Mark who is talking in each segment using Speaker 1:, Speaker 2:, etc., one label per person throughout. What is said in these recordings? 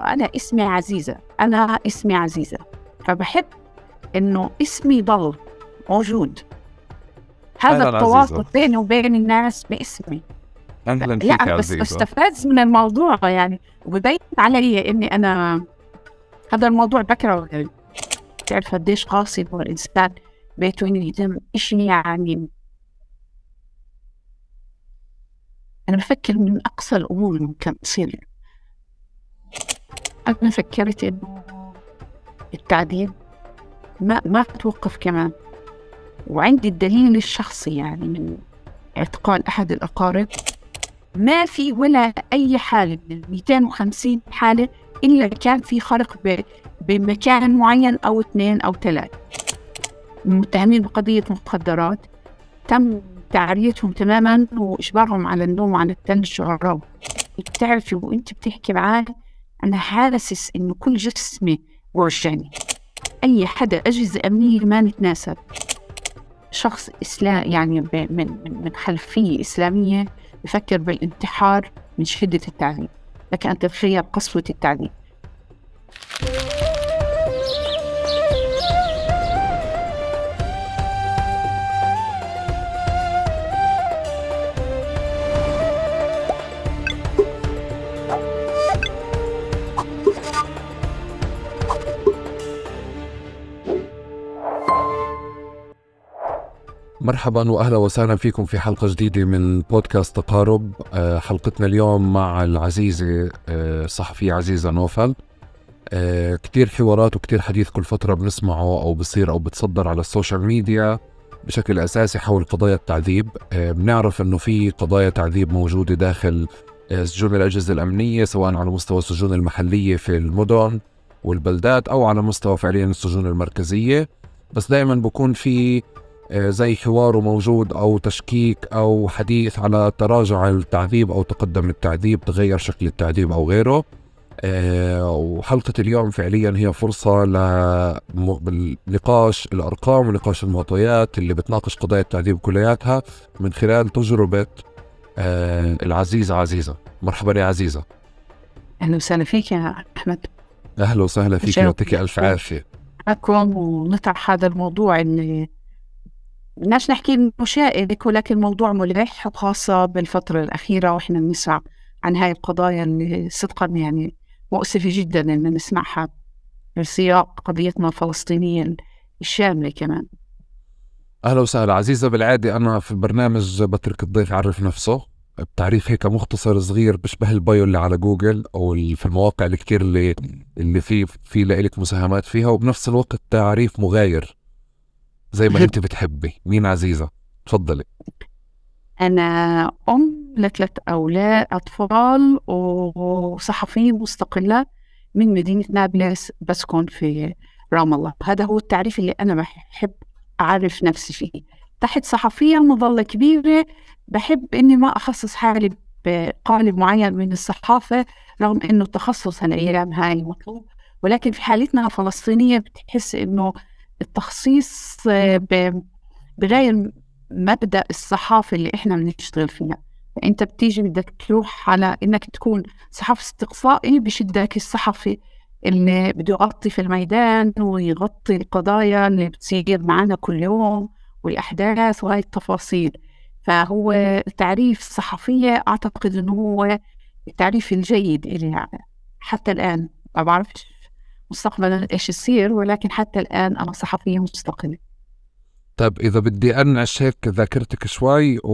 Speaker 1: أنا اسمي عزيزة أنا اسمي عزيزة فبحب إنه اسمي ضل موجود
Speaker 2: هذا التواصل
Speaker 1: بيني وبين الناس باسمي
Speaker 2: اهلا فيك لا بس عزيزة. استفز
Speaker 1: من الموضوع يعني وببين علي اني انا هذا الموضوع بكره يعني تعرف قديش قاسي هو الانسان بيته انه يتم شيء يعني انا بفكر من اقصى الامور اللي ممكن تصير أنا فكرت إن التعذيب ما ما توقف كمان وعندي الدليل الشخصي يعني من اعتقال أحد الأقارب ما في ولا أي حالة من 250 حالة إلا كان في خرق بمكان معين أو اثنين أو ثلاثة المتهمين بقضية مخدرات تم تعريتهم تماما وإجبارهم على النوم وعلى الثلج بتعرفي وأنت بتحكي معاه أنا حاسس إنه كل جسمي وجعني أي حدا أجهزة أمنية ما نتناسب شخص إسلام يعني من, من خلفية إسلامية بفكر بالانتحار من شدة التعذيب لك أن تتخيل قسوة التعذيب
Speaker 2: مرحبا واهلا وسهلا فيكم في حلقه جديده من بودكاست تقارب آه، حلقتنا اليوم مع العزيزه الصحفيه آه، عزيزه نوفل آه، كتير حوارات وكتير حديث كل فتره بنسمعه او بصير او بتصدر على السوشيال ميديا بشكل اساسي حول قضايا التعذيب بنعرف انه في قضايا تعذيب موجوده داخل سجون الاجهزه الامنيه سواء على مستوى السجون المحليه في المدن والبلدات او على مستوى فعليا السجون المركزيه بس دائما بكون في آه، زي حواره موجود او تشكيك او حديث على تراجع التعذيب او تقدم التعذيب تغير شكل التعذيب او غيره آه، وحلقة اليوم فعليا هي فرصة لنقاش الأرقام ونقاش المعطيات اللي بتناقش قضايا التعذيب كلياتها من خلال تجربة آه، العزيزة عزيزة مرحبا يا عزيزة
Speaker 1: أهلا وسهلا فيك يا أحمد
Speaker 2: أهلا وسهلا فيك يعطيك ألف عافية
Speaker 1: أكون ونطرح هذا الموضوع اللي بدناش نحكي شائك ولكن موضوع ملح وخاصة بالفترة الأخيرة وإحنا بنسمع عن هاي القضايا اللي صدقا يعني مؤسفة جدا إن نسمعها في سياق قضيتنا الفلسطينية الشاملة كمان
Speaker 2: أهلا وسهلا عزيزة بالعادة أنا في برنامج بترك الضيف يعرف نفسه بتعريف هيك مختصر صغير بشبه البايو اللي على جوجل او في المواقع الكتير اللي اللي في في لك مساهمات فيها وبنفس الوقت تعريف مغاير زي ما انت بتحبي مين عزيزه تفضلي
Speaker 1: انا ام لثلاث اولاد اطفال وصحفيه مستقله من مدينه نابلس بسكن في رام الله هذا هو التعريف اللي انا بحب اعرف نفسي فيه تحت صحفيه مظله كبيره بحب اني ما اخصص حالي بقالب معين من الصحافه رغم انه التخصص هالايام هاي مطلوب ولكن في حالتنا فلسطينيه بتحس انه التخصيص آه، بغير مبدأ الصحافة اللي إحنا بنشتغل فيها فأنت بتيجي بدك تروح على إنك تكون صحفي استقصائي بشدك الصحفي اللي بده يغطي في الميدان ويغطي القضايا اللي بتصير معنا كل يوم والأحداث وهاي التفاصيل فهو تعريف الصحفية أعتقد إنه هو التعريف الجيد إلي يعني حتى الآن ما بعرفش مستقبلا ايش يصير ولكن حتى الان انا صحفيه مستقله
Speaker 2: طيب اذا بدي انعش هيك ذاكرتك شوي و...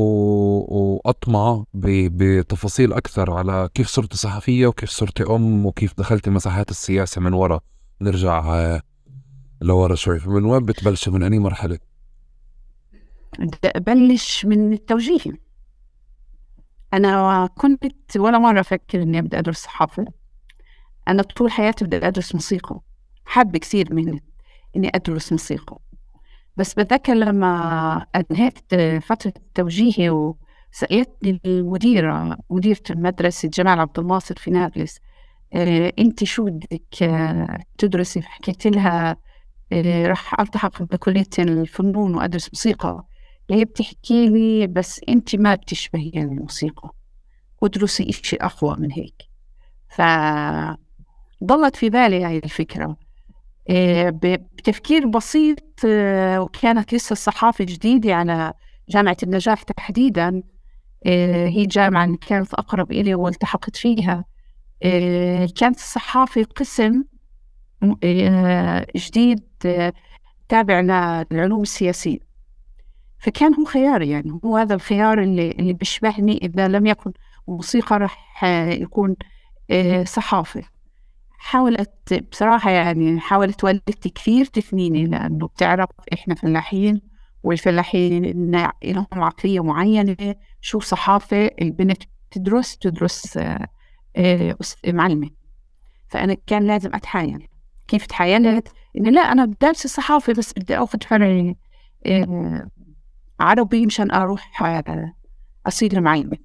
Speaker 2: واطمع ب... بتفاصيل اكثر على كيف صرت صحفيه وكيف صرت ام وكيف دخلت مساحات السياسه من ورا نرجع آه، لورا شوي فمن وين بتبلش من اي مرحله؟
Speaker 1: بدي ابلش من التوجيه انا كنت ولا مره افكر اني ابدا ادرس صحافه أنا طول حياتي بدي أدرس موسيقى حابة كثير من إني أدرس موسيقى بس بتذكر لما أنهيت فترة توجيهي وسألتني المديرة مديرة المدرسة جمال عبد الناصر في نابلس آه، أنت شو بدك آه، تدرسي حكيت لها آه، راح ألتحق بكلية الفنون وأدرس موسيقى هي بتحكي لي بس أنت ما بتشبهي الموسيقى ودرسي إشي أقوى من هيك ف ضلت في بالي هاي الفكرة آه، بتفكير بسيط آه، وكانت لسه الصحافة جديدة على جامعة النجاح تحديدا آه، هي جامعة كانت أقرب إلي والتحقت فيها كانت الصحافة قسم جديد تابع للعلوم السياسية فكان هو خياري يعني هو هذا الخيار اللي اللي بيشبهني إذا لم يكن موسيقى راح يكون صحافة حاولت بصراحة يعني حاولت والدتي كثير تثنيني لأنه بتعرف إحنا فلاحين والفلاحين لهم عقلية معينة شو صحافة البنت تدرس آه، تدرس معلمة فأنا كان لازم أتحايل كيف تحايلت إنه لا أنا دارسة صحافة بس بدي أخذ فرعي آه، عربي مشان أروح آه، أصير معلمة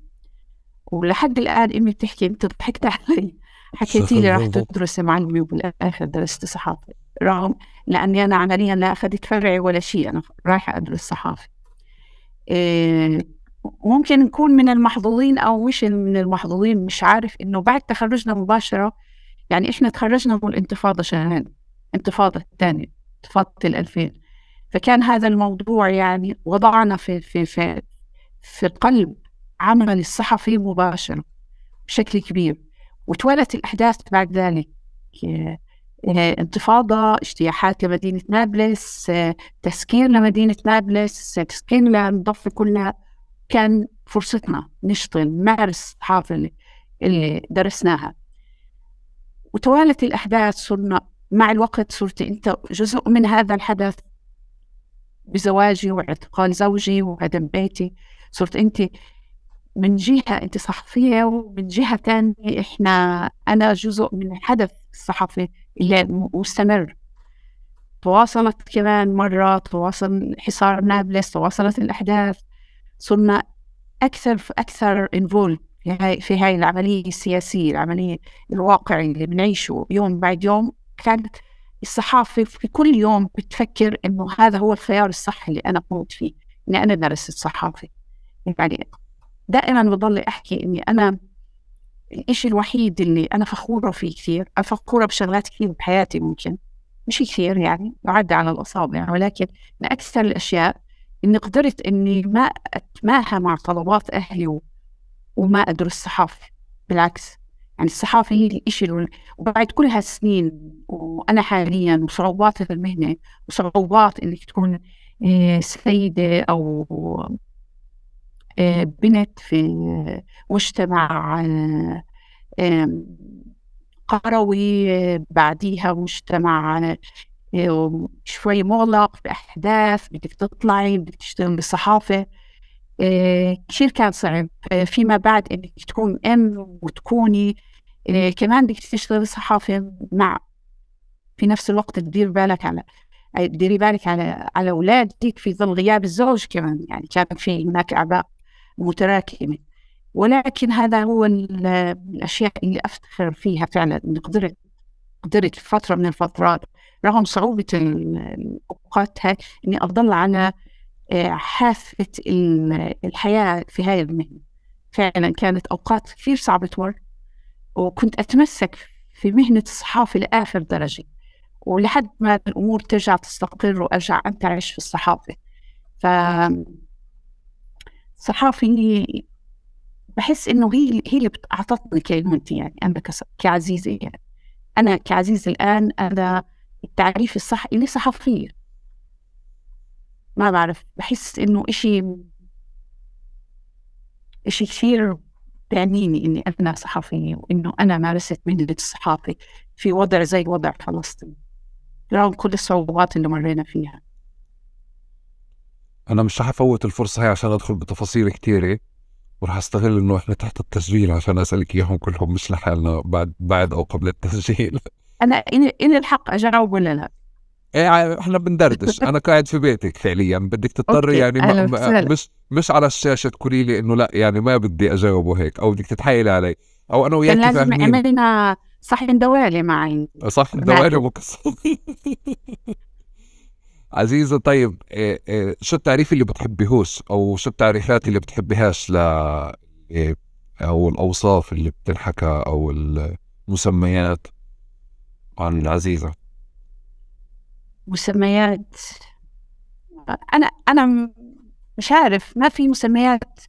Speaker 1: ولحد الآن أمي بتحكي أنت ضحكت علي حكيتي لي راح تدرسي معلمي وبالاخر درست صحافه رغم لاني انا عمليا لا اخذت فرعي ولا شيء انا رايحه ادرس صحافه إيه، ممكن نكون من المحظوظين او مش من المحظوظين مش عارف انه بعد تخرجنا مباشره يعني احنا تخرجنا من الانتفاضه شهرين الانتفاضه الثانيه انتفاضه الألفين فكان هذا الموضوع يعني وضعنا في في في في قلب عمل الصحفي مباشره بشكل كبير وتوالت الأحداث بعد ذلك آه، آه، انتفاضة اجتياحات لمدينة نابلس آه، تسكير لمدينة نابلس تسكير للضفة كلها كان فرصتنا نشتغل نمارس الصحافة اللي, اللي درسناها وتوالت الأحداث صرنا مع الوقت صرت أنت جزء من هذا الحدث بزواجي واعتقال زوجي وعدم بيتي صرت أنت من جهة أنت صحفية ومن جهة ثانية إحنا أنا جزء من الحدث الصحفي اللي مستمر تواصلت كمان مرة تواصل حصار نابلس تواصلت الأحداث صرنا أكثر فأكثر involved في هاي, في هاي العملية السياسية العملية الواقعية اللي بنعيشه يوم بعد يوم كانت الصحافة في كل يوم بتفكر إنه هذا هو الخيار الصح اللي أنا قمت فيه إني أنا درست الصحافة يعني دائما بضل احكي اني انا الإشي الوحيد اللي أنا فخورة فيه كثير أنا فخورة بشغلات كثير بحياتي ممكن مش كثير يعني يعد على الأصابع يعني ولكن من أكثر الأشياء إني قدرت إني ما أتماهى مع طلبات أهلي وما أدرس صحافة بالعكس يعني الصحافة هي الإشي وبعد كل هالسنين وأنا حاليا وصعوبات المهنة وصعوبات إنك تكون آه، سيدة أو بنت في مجتمع آه، قروي آه، بعديها مجتمع آه، شوي مغلق بأحداث بدك تطلعي بدك تشتغلي بالصحافة كثير كان صعب فيما بعد انك تكون ام وتكوني كمان بدك تشتغلي صحافة مع في نفس الوقت تدير بالك على ديري بالك على على اولادك في ظل غياب الزوج كمان يعني كان في هناك اعباء متراكمة ولكن هذا هو الأشياء اللي أفتخر فيها فعلا أني قدرت قدرت في فترة من الفترات رغم صعوبة الأوقات أني أضل على آه، حافة الحياة في هذه المهنة فعلا كانت أوقات كثير صعبة تمر وكنت أتمسك في مهنة الصحافة لآخر درجة ولحد ما الأمور ترجع تستقر وأرجع أنت في الصحافة ف صحافي بحس انه هي هي اللي اعطتني كلمتي يعني انا كعزيزه يعني انا كعزيزه الان انا التعريف الصح اني صحفيه ما بعرف بحس انه اشي اشي كثير بيعنيني اني انا صحفيه وانه انا مارست مهنه الصحافه في وضع زي وضع فلسطين رغم كل الصعوبات اللي مرينا فيها
Speaker 2: انا مش رح افوت الفرصه هاي عشان ادخل بتفاصيل كثيره ورح استغل انه احنا تحت التسجيل عشان اسالك اياهم كلهم مش لحالنا بعد بعد او قبل التسجيل
Speaker 1: انا إلي الحق اجاوب ولا لا؟
Speaker 2: ايه احنا بندردش انا قاعد في بيتك فعليا بدك تضطري يعني ما ما مش مش على الشاشه تقولي لي انه لا يعني ما بدي اجاوبه هيك او بدك تتحايلي علي او انا وياك لازم
Speaker 1: عملنا صحن دوالي معي
Speaker 2: صحن دوالي مقصر عزيزة طيب إيه إيه شو التعريف اللي بتحبيهوش او شو التعريفات اللي بتحبيهاش ل إيه او الاوصاف اللي بتنحكى او المسميات عن عزيزة
Speaker 1: مسميات انا انا مش عارف ما في مسميات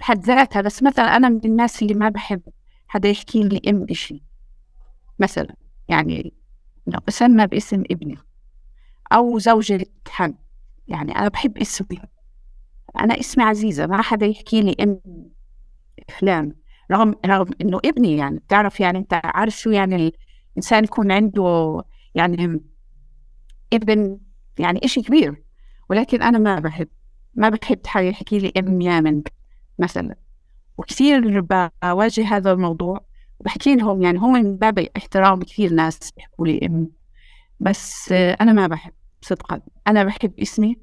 Speaker 1: بحد ذاتها بس مثلا انا من الناس اللي ما بحب حدا يحكي لي ام اشي مثلا يعني بسمى باسم ابني أو زوجة حمل يعني أنا بحب اسمي أنا اسمي عزيزة ما حدا يحكي لي أم فلان رغم رغم إنه ابني يعني بتعرف يعني أنت عارف شو يعني الإنسان يكون عنده يعني ابن يعني إشي كبير ولكن أنا ما بحب ما بحب حدا يحكي لي أم يامن مثلا وكثير بواجه هذا الموضوع وبحكي لهم يعني هو من باب الاحترام كثير ناس بيحكوا لي أم بس أنا ما بحب صدقا أنا بحب اسمي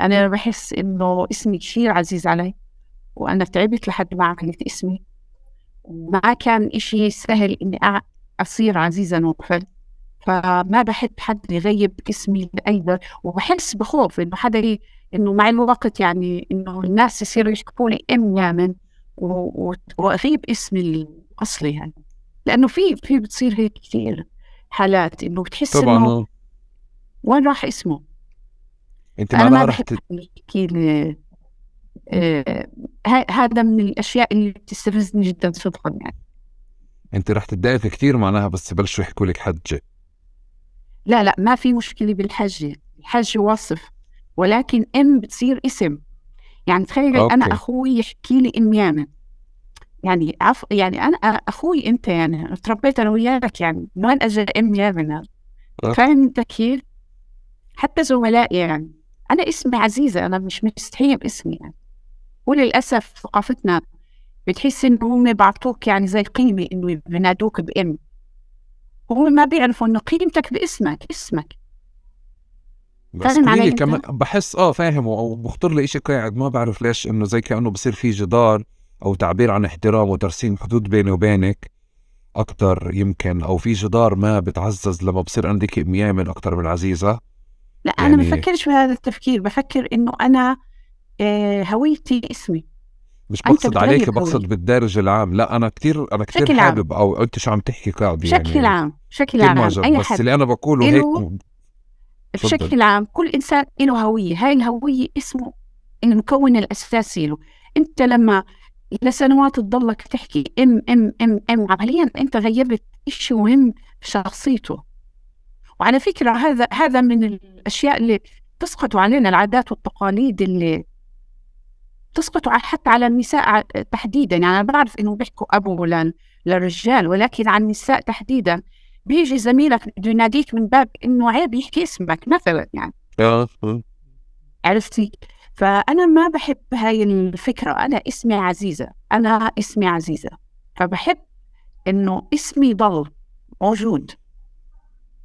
Speaker 1: أنا بحس إنه اسمي كثير عزيز علي وأنا تعبت لحد ما عملت اسمي ما كان إشي سهل إني أصير عزيزا وقفل فما بحب حد يغيب اسمي لأي وبحس بخوف إنه حدا إنه مع الوقت يعني إنه الناس يصيروا لي أم يامن وأغيب اسمي الأصلي يعني لأنه في في بتصير هيك كثير حالات انه بتحس طبعا انه آه. وين راح اسمه
Speaker 2: انت معناها ما رح
Speaker 1: تحكي آه، آه، هذا من الاشياء اللي بتستفزني جدا صدقا يعني
Speaker 2: انت رح تتضايق كثير معناها بس بلشوا يحكوا لك حجه
Speaker 1: لا لا ما في مشكله بالحجه الحجه وصف ولكن ام بتصير اسم يعني تخيل انا اخوي يحكي لي يامن يعني يعني انا اخوي انت يعني تربيت انا وياك يعني من وين اجى يا بنات آه. فاهم انت كيف؟ حتى زملائي يعني انا اسمي عزيزه انا مش مستحيه باسمي يعني وللاسف ثقافتنا بتحس انه هم بعطوك يعني زي قيمه انه بنادوك بام هم ما بيعرفوا انه قيمتك باسمك اسمك
Speaker 2: بس كمان بحس اه فاهم وبخطر لي شيء قاعد ما بعرف ليش انه زي كانه بصير في جدار أو تعبير عن احترام وترسيم حدود بيني وبينك أكتر يمكن أو في جدار ما بتعزز لما بصير عندك ميامن أكتر من عزيزة
Speaker 1: لا يعني... أنا بفكرش بهذا التفكير بفكر إنه أنا آه، هويتي اسمي
Speaker 2: مش بقصد عليك بقصد بالدارج العام لا انا كثير انا كثير حابب او انت شو عم تحكي قاعد يعني بشكل عام
Speaker 1: بشكل عام اي بس حد. اللي انا بقوله هيك بشكل عام كل انسان له هويه هاي الهويه اسمه المكون الاساسي له انت لما لسنوات تضلك تحكي ام ام ام ام عمليا انت غيرت شيء مهم في شخصيته وعلى فكره هذا هذا من الاشياء اللي تسقط علينا العادات والتقاليد اللي تسقط حتى على النساء تحديدا يعني انا بعرف انه بيحكوا ابو للرجال ولكن عن النساء تحديدا بيجي زميلك بده يناديك من باب انه عيب يحكي اسمك مثلا يعني
Speaker 2: آه، آه.
Speaker 1: عرفتي فأنا ما بحب هاي الفكرة أنا اسمي عزيزة أنا اسمي عزيزة فبحب إنه اسمي يضل موجود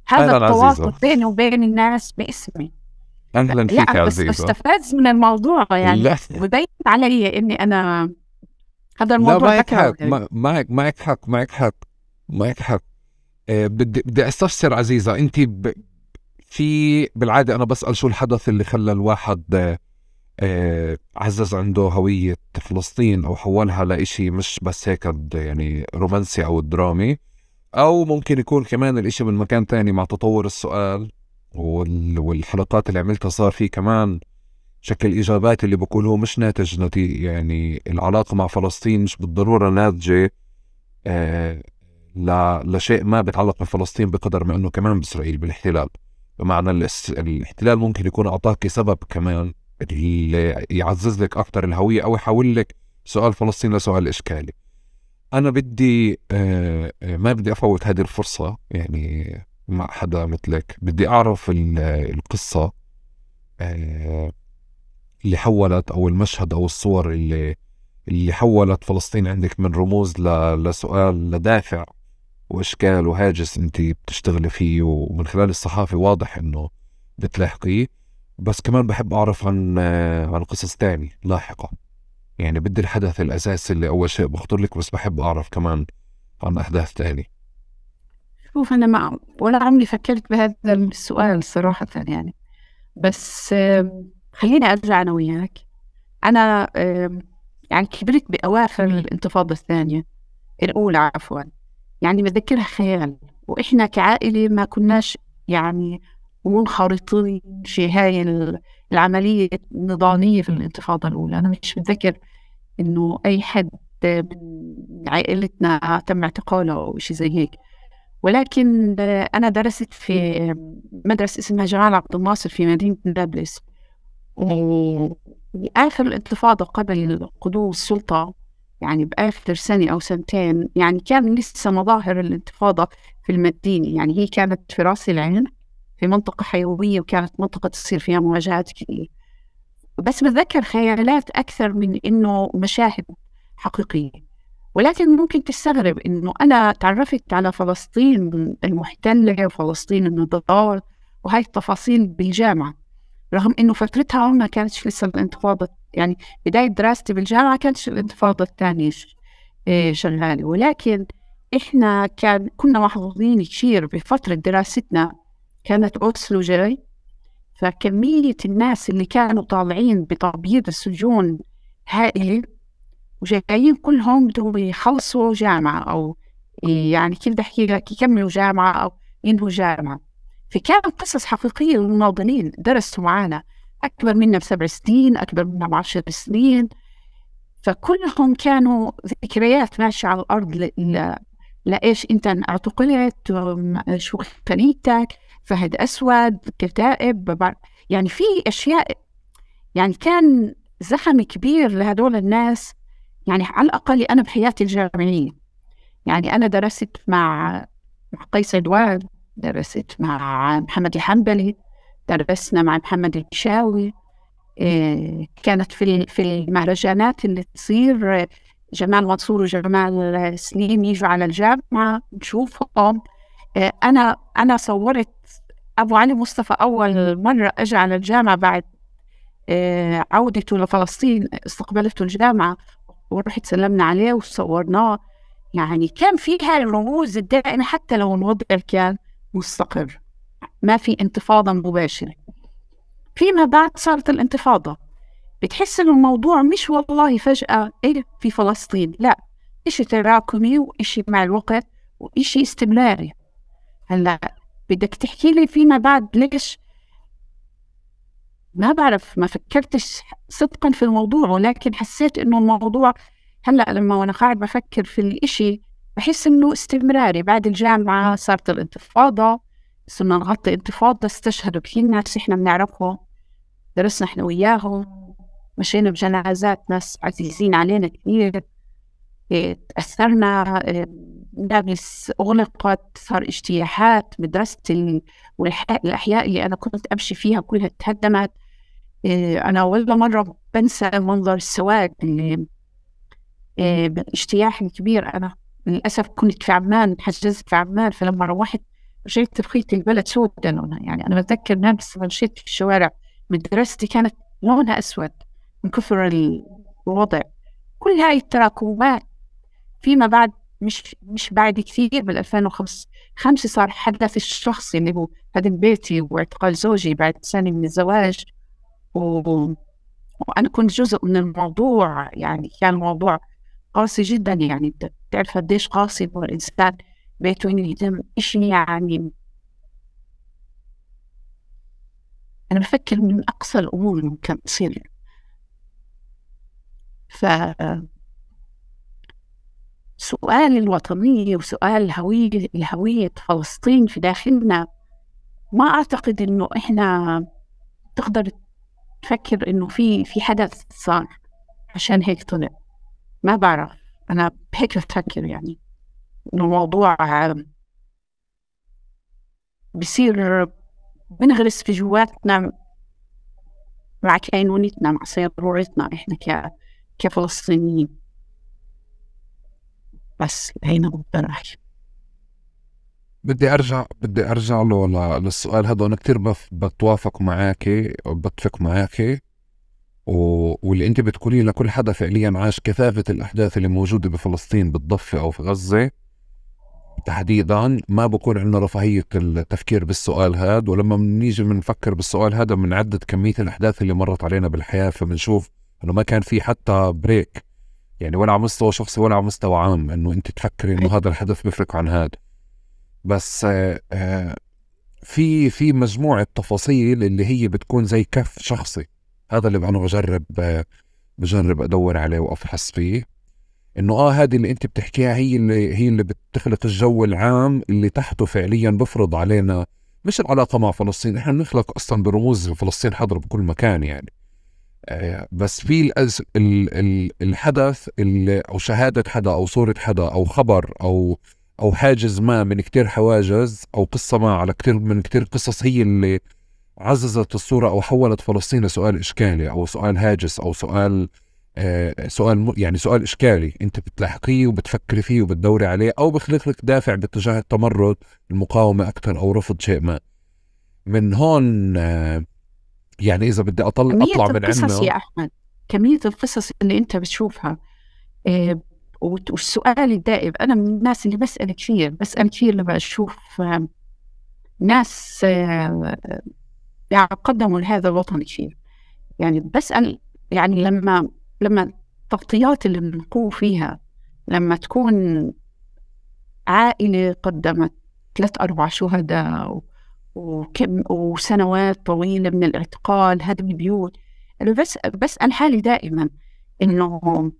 Speaker 2: هذا التواصل
Speaker 1: بيني وبين الناس باسمي
Speaker 2: أهلا فيك يا عزيزة بس
Speaker 1: استفز من الموضوع يعني وبين علي إني أنا هذا الموضوع لا معك حق
Speaker 2: معك معك حق معك حق معك حق آه، بدي بدي استفسر عزيزه انت ب... في بالعاده انا بسال شو الحدث اللي خلى الواحد آه، آه، عزز عنده هوية فلسطين أو حولها لإشي مش بس هيك يعني رومانسي أو درامي أو ممكن يكون كمان الإشي من مكان تاني مع تطور السؤال والحلقات اللي عملتها صار في كمان شكل إجابات اللي بقول هو مش ناتج نتيجة يعني العلاقة مع فلسطين مش بالضرورة ناتجة آه، لشيء ما بيتعلق بفلسطين بقدر ما أنه كمان بإسرائيل بالاحتلال بمعنى الاحتلال ممكن يكون اعطاك سبب كمان اللي يعزز لك اكثر الهويه او يحول لك سؤال فلسطين لسؤال اشكالي انا بدي آه، آه، ما بدي افوت هذه الفرصه يعني مع حدا مثلك بدي اعرف القصه آه، اللي حولت او المشهد او الصور اللي اللي حولت فلسطين عندك من رموز لسؤال لدافع واشكال وهاجس انت بتشتغلي فيه ومن خلال الصحافه واضح انه بتلاحقيه بس كمان بحب أعرف عن عن قصص تاني لاحقة يعني بدي الحدث الأساسي اللي أول شيء بخطر لك بس بحب أعرف كمان عن أحداث تاني
Speaker 1: شوف أنا ما ولا عمري فكرت بهذا السؤال صراحة يعني بس خليني أرجع أنا وياك أنا يعني كبرت بأواخر الانتفاضة الثانية الأولى عفوا يعني بتذكرها خيال وإحنا كعائلة ما كناش يعني ومنخرطين في هاي العملية النضالية في الانتفاضة الأولى أنا مش متذكر إنه أي حد من عائلتنا تم اعتقاله أو شيء زي هيك ولكن أنا درست في مدرسة اسمها جمال عبد الناصر في مدينة نابلس وآخر الانتفاضة قبل قدوم السلطة يعني بآخر سنة أو سنتين يعني كان لسه مظاهر الانتفاضة في المدينة يعني هي كانت في راس العين في منطقة حيوية وكانت منطقة تصير فيها مواجهات كثير بس بتذكر خيالات أكثر من إنه مشاهد حقيقية ولكن ممكن تستغرب إنه أنا تعرفت على فلسطين المحتلة وفلسطين النضال وهاي التفاصيل بالجامعة رغم إنه فترتها ما كانتش لسه الانتفاضة يعني بداية دراستي بالجامعة كانتش الانتفاضة الثانية آه، شغالة ولكن إحنا كان كنا محظوظين كثير بفترة دراستنا كانت أوسلو جاي فكمية الناس اللي كانوا طالعين بتبييض السجون هائلة وجايين كلهم بدهم يخلصوا جامعة أو يعني كيف بدي أحكي لك يكملوا جامعة أو ينهوا جامعة فكانت قصص حقيقية للمناضلين درسوا معنا أكبر منا بسبع سنين أكبر منا بعشر سنين فكلهم كانوا ذكريات ماشية على الأرض لإيش أنت اعتقلت شو خانيتك فهد أسود كتائب يعني في أشياء يعني كان زحم كبير لهدول الناس يعني على الأقل أنا بحياتي الجامعية يعني أنا درست مع مع قيس عدوان درست مع محمد الحنبلي درسنا مع محمد الشاوي آه، كانت في في المهرجانات اللي تصير جمال منصور وجمال سليم يجوا على الجامعة نشوفهم آه، انا انا صورت ابو علي مصطفى اول مره اجى على الجامعه بعد آه، عودته لفلسطين استقبلته الجامعه ورحت سلمنا عليه وصورناه يعني كان فيها الرموز الدائمة حتى لو الوضع كان مستقر ما في انتفاضة مباشرة فيما بعد صارت الانتفاضة بتحس إن الموضوع مش والله فجأة إيه في فلسطين لا إشي تراكمي وإشي مع الوقت وإشي استمراري هلا بدك تحكي لي فيما بعد ليش ما بعرف ما فكرتش صدقا في الموضوع ولكن حسيت انه الموضوع هلا لما وانا قاعد بفكر في الإشي بحس انه استمراري بعد الجامعه صارت الانتفاضه صرنا نغطي انتفاضه استشهدوا كثير ناس احنا بنعرفهم درسنا احنا وياهم مشينا بجنازات ناس عزيزين علينا كثير إيه، تاثرنا إيه، مدارس أغلقت صار اجتياحات مدرستي والأحياء اللي أنا كنت أمشي فيها كلها تهدمت آه، أنا ولا مرة بنسى منظر السواد اللي آه، بالاجتياح الكبير أنا للأسف كنت في عمان حجزت في عمان فلما روحت رجعت بقيت البلد سودا لونها يعني أنا بتذكر نفس ما مشيت في الشوارع مدرستي كانت لونها أسود من كثر الوضع كل هاي التراكمات فيما بعد مش مش بعد كثير بال 2005 خمسة صار حدث الشخصي اللي هو هدم بيتي واعتقال زوجي بعد سنة من الزواج و... وأنا كنت جزء من الموضوع يعني كان موضوع قاسي جدا يعني بتعرف قديش قاسي هو الإنسان بيته ينهدم إشي يعني أنا بفكر من أقصى الأمور اللي ممكن تصير ف سؤال الوطنية وسؤال الهوية الهوية فلسطين في داخلنا ما أعتقد إنه إحنا تقدر تفكر إنه في في حدث صار عشان هيك طلع ما بعرف أنا هيك بفكر يعني إنه الموضوع بصير بنغرس في جواتنا مع كينونتنا مع سيرورتنا إحنا ك كفلسطينيين
Speaker 2: بس هينا مقترحي بدي ارجع بدي ارجع له للسؤال هذا انا كثير بتوافق معك بتفق معك و... واللي انت بتقوليه لكل حدا فعليا عاش كثافه الاحداث اللي موجوده بفلسطين بالضفه او في غزه تحديدا ما بكون عندنا رفاهيه التفكير بالسؤال هذا ولما بنيجي بنفكر بالسؤال هذا بنعدد كميه الاحداث اللي مرت علينا بالحياه فبنشوف انه ما كان في حتى بريك يعني ولا على مستوى شخصي ولا على مستوى عام انه انت تفكري انه هذا الحدث بيفرق عن هذا بس آه، آه، في في مجموعه تفاصيل اللي هي بتكون زي كف شخصي هذا اللي انا بجرب آه، بجرب ادور عليه وافحص فيه انه اه هذه اللي انت بتحكيها هي اللي هي اللي بتخلق الجو العام اللي تحته فعليا بفرض علينا مش العلاقه مع فلسطين احنا بنخلق اصلا برموز فلسطين حاضره بكل مكان يعني آه، بس في الأز... ال... ال... الحدث اللي... او شهاده حدا او صوره حدا او خبر او او حاجز ما من كتير حواجز او قصه ما على كتير من كتير قصص هي اللي عززت الصوره او حولت فلسطين لسؤال اشكالي او سؤال هاجس او سؤال آه سؤال يعني سؤال اشكالي انت بتلاحقيه وبتفكري فيه وبتدوري عليه او بخلق لك دافع باتجاه التمرد المقاومه اكثر او رفض شيء ما من هون آه يعني اذا بدي اطلع كمية اطلع من القصص يا
Speaker 1: احمد كميه القصص اللي انت بتشوفها إيه والسؤال الدائم انا من الناس اللي بسال كثير بسال كثير لما اشوف آه، ناس يعني قدموا لهذا الوطن كثير يعني بسال يعني لما لما التغطيات اللي بنقوم فيها لما تكون عائله قدمت ثلاث اربع شهداء وكم وسنوات طويلة من الاعتقال هدم البيوت أنا بس بسأل حالي دائما إنه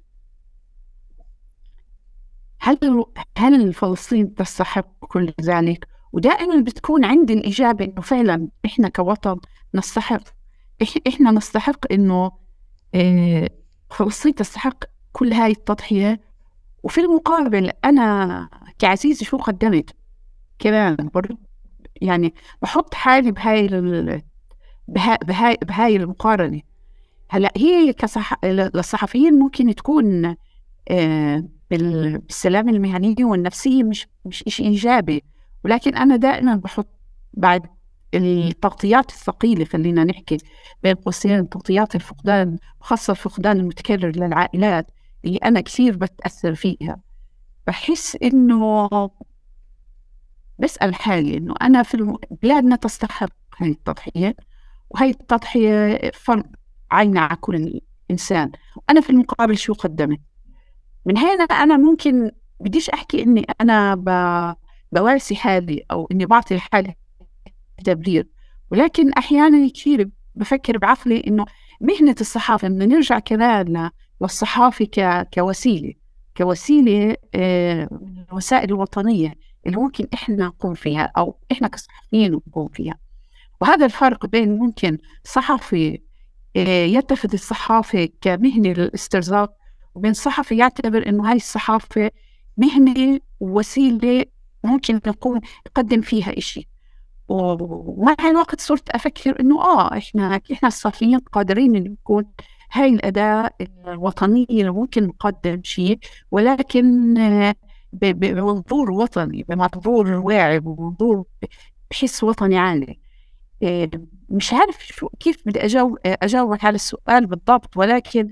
Speaker 1: هل هل فلسطين تستحق كل ذلك؟ ودائما بتكون عندي الإجابة إنه فعلا إحنا كوطن نستحق إحنا نستحق إنه آه، فلسطين تستحق كل هاي التضحية وفي المقابل أنا كعزيزي شو قدمت كمان برضه يعني بحط حالي بهاي بهاي بهاي المقارنه هلا هي كصح... للصحفيين ممكن تكون آه، بالسلامه المهنيه والنفسيه مش مش شيء ايجابي ولكن انا دائما بحط بعد التغطيات الثقيله خلينا نحكي بين قوسين تغطيات الفقدان خاصه الفقدان المتكرر للعائلات اللي انا كثير بتاثر فيها بحس انه بسأل حالي إنه أنا في بلادنا تستحق هاي التضحية وهي التضحية فرض عينة على كل إنسان وأنا في المقابل شو قدمت من هنا أنا ممكن بديش أحكي إني أنا ب... بواسي حالي أو إني بعطي لحالي تبرير ولكن أحيانا كثير بفكر بعقلي إنه مهنة الصحافة بدنا نرجع كمان للصحافة ك... كوسيلة كوسيلة من آه، الوسائل الوطنية اللي ممكن احنا نقوم فيها او احنا كصحفيين نقوم فيها وهذا الفرق بين ممكن صحفي آه، يتخذ الصحافة كمهنة للاسترزاق وبين صحفي يعتبر انه هاي الصحافة مهنة ووسيلة ممكن نقوم نقدم فيها إشي ومع الوقت صرت أفكر إنه آه إحنا إحنا الصحفيين قادرين إن نكون هاي الأداة الوطنية اللي ممكن نقدم شيء ولكن بمنظور وطني بمنظور واعي بمنظور بحس وطني عالي آه، مش عارف شو كيف بدي أجاوب أجاوبك على السؤال بالضبط ولكن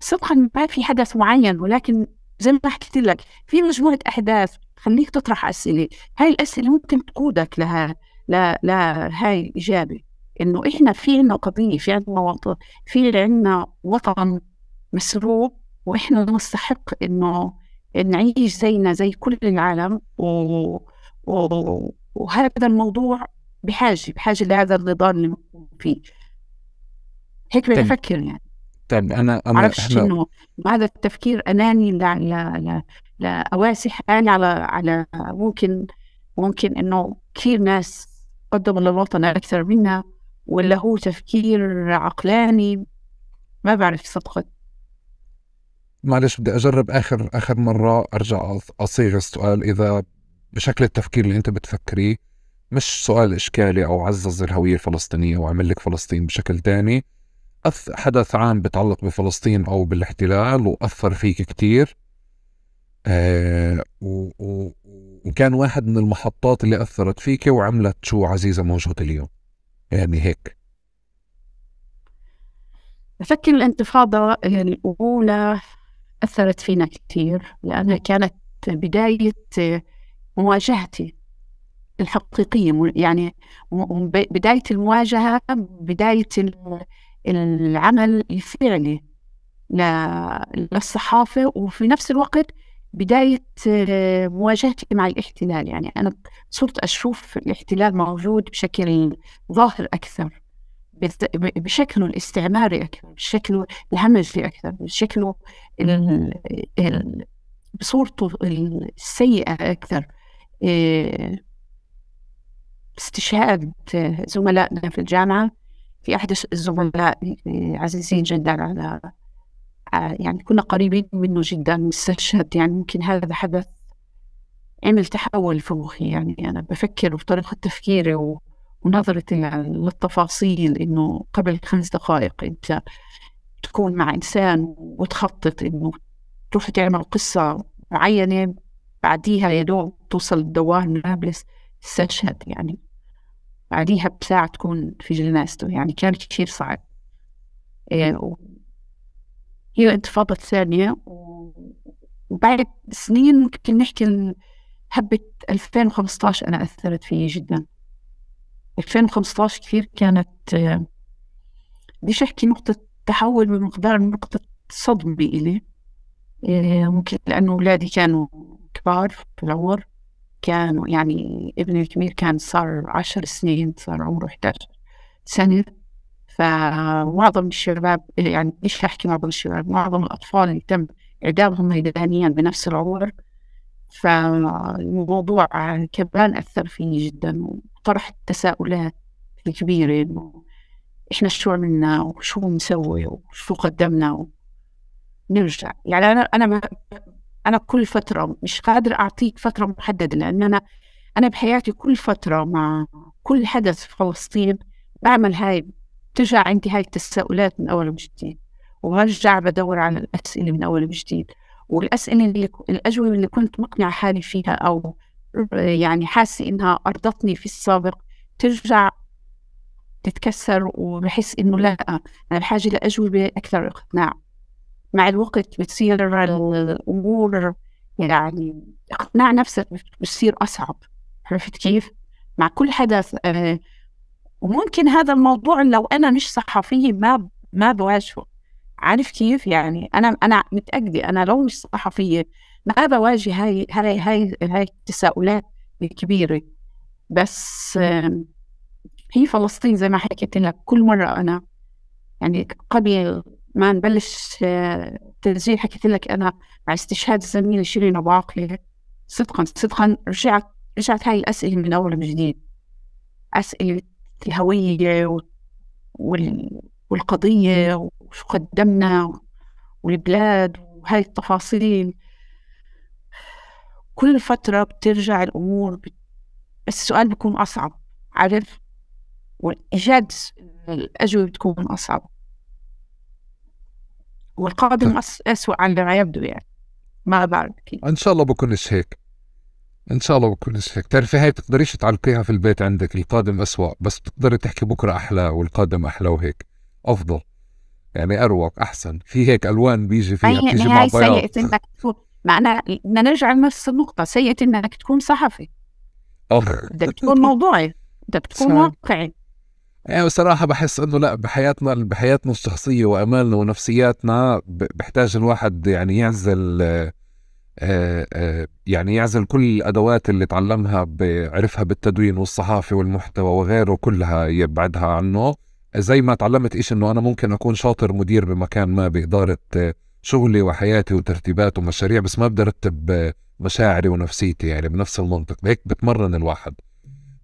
Speaker 1: صدقا ما في حدث معين ولكن زي ما حكيت لك في مجموعة أحداث تخليك تطرح أسئلة هاي الأسئلة ممكن تقودك لها لا لا هاي الإجابة إنه إحنا في عنا قضية في عنا وطن في عنا وطن مسروق واحنا نستحق انه نعيش زينا زي كل العالم و... و... وهذا الموضوع بحاجه بحاجه لهذا النضال اللي فيه هيك بفكر يعني
Speaker 2: طيب انا انا معرفش احنا... انه
Speaker 1: هذا التفكير اناني ل... ل... ل... لاواسي حالي على على ممكن ممكن انه كثير ناس قدموا للوطن اكثر منا ولا هو تفكير عقلاني ما بعرف صدقة
Speaker 2: معلش بدي اجرب اخر اخر مره ارجع اصيغ السؤال اذا بشكل التفكير اللي انت بتفكريه مش سؤال اشكالي او عزز الهويه الفلسطينيه وعمل لك فلسطين بشكل ثاني حدث عام بتعلق بفلسطين او بالاحتلال واثر فيك كثير آه و و وكان واحد من المحطات اللي اثرت فيك وعملت شو عزيزه موجوده اليوم يعني هيك
Speaker 1: بفكر الانتفاضه يعني الاولى أثرت فينا كثير لأنها كانت بداية مواجهتي الحقيقية يعني بداية المواجهة بداية العمل الفعلي للصحافة وفي نفس الوقت بداية مواجهتي مع الاحتلال يعني أنا صرت أشوف الاحتلال موجود بشكل ظاهر أكثر بشكله الاستعماري أكثر بشكله الهمجي أكثر بشكله ال... ال... بصورته السيئة أكثر آه، استشهاد زملائنا في الجامعة في أحد الزملاء آه، عزيزين جدا على آه، يعني كنا قريبين منه جدا مستشهد يعني ممكن هذا حدث عمل تحول في مخي يعني أنا بفكر وبطريقة تفكيري و... ونظرتي يعني للتفاصيل انه قبل خمس دقائق انت تكون مع انسان وتخطط انه تروح تعمل قصه معينه بعديها يا دوب توصل من نابلس تستشهد يعني بعديها بساعة تكون في جنازته يعني كان كثير صعب إيه، و... هي الانتفاضة الثانية وبعد سنين ممكن نحكي هبة 2015 أنا أثرت فيي جدا 2015 كثير كانت بديش احكي نقطة تحول بمقدار نقطة صدمة إلي إيه، ممكن لأنه أولادي كانوا كبار في العمر كانوا يعني ابني الكبير كان صار عشر سنين صار عمره 11 سنة فمعظم الشباب يعني مش أحكي معظم الشباب معظم الأطفال اللي تم إعدامهم ميدانيا بنفس العمر فالموضوع كمان أثر فيني جدا طرح التساؤلات الكبيرة إنه إحنا شو عملنا وشو بنسوي وشو قدمنا ونرجع يعني أنا أنا ما أنا كل فترة مش قادر أعطيك فترة محددة لأن أنا أنا بحياتي كل فترة مع كل حدث في فلسطين بعمل هاي بترجع عندي هاي التساؤلات من أول وجديد وبرجع بدور على الأسئلة من أول وجديد والأسئلة اللي الأجوبة اللي كنت مقنعة حالي فيها أو يعني حاسة إنها أرضتني في السابق ترجع تتكسر وبحس إنه لا أنا بحاجة لأجوبة أكثر إقناع مع الوقت بتصير الأمور يعني إقناع نفسك بتصير أصعب عرفت كيف؟ مع كل حدث آه، وممكن هذا الموضوع لو أنا مش صحفية ما ما بواجهه عارف كيف يعني أنا أنا متأكدة أنا لو مش صحفية ما بواجه هاي هاي هاي هاي التساؤلات الكبيره بس هي فلسطين زي ما حكيت لك كل مره انا يعني قبل ما نبلش آه، تسجيل حكيت لك انا مع استشهاد الزميله شيرين ابو عقله صدقا صدقا رجعت رجعت هاي الاسئله من اول وجديد اسئله الهويه والقضيه وشو قدمنا والبلاد وهاي التفاصيل كل فترة بترجع الأمور بت... بس السؤال بيكون أصعب عارف والإيجاد الأجوبة بتكون أصعب والقادم طيب. أس... أسوأ عندما يبدو يعني
Speaker 2: ما بعرف كيف إن شاء الله بكونش هيك ان شاء الله بكونش هيك تعرفي هاي بتقدريش تعلقيها في البيت عندك القادم أسوأ بس بتقدري تحكي بكره احلى والقادم احلى وهيك افضل يعني اروق احسن في هيك الوان بيجي فيها بتيجي مع بياض
Speaker 1: بدنا نرجع لنفس النقطة سيئة انك تكون صحفي آه. بدك تكون موضوعي بدك تكون واقعي
Speaker 2: يعني آه، بصراحة بحس انه لا بحياتنا بحياتنا الشخصية وامالنا ونفسياتنا بحتاج الواحد يعني يعزل آه، يعني يعزل كل الادوات اللي تعلمها بعرفها بالتدوين والصحافه والمحتوى وغيره كلها يبعدها عنه زي ما تعلمت ايش انه انا ممكن اكون شاطر مدير بمكان ما باداره شغلي وحياتي وترتيبات ومشاريع بس ما بدي ارتب مشاعري ونفسيتي يعني بنفس المنطق هيك بتمرن الواحد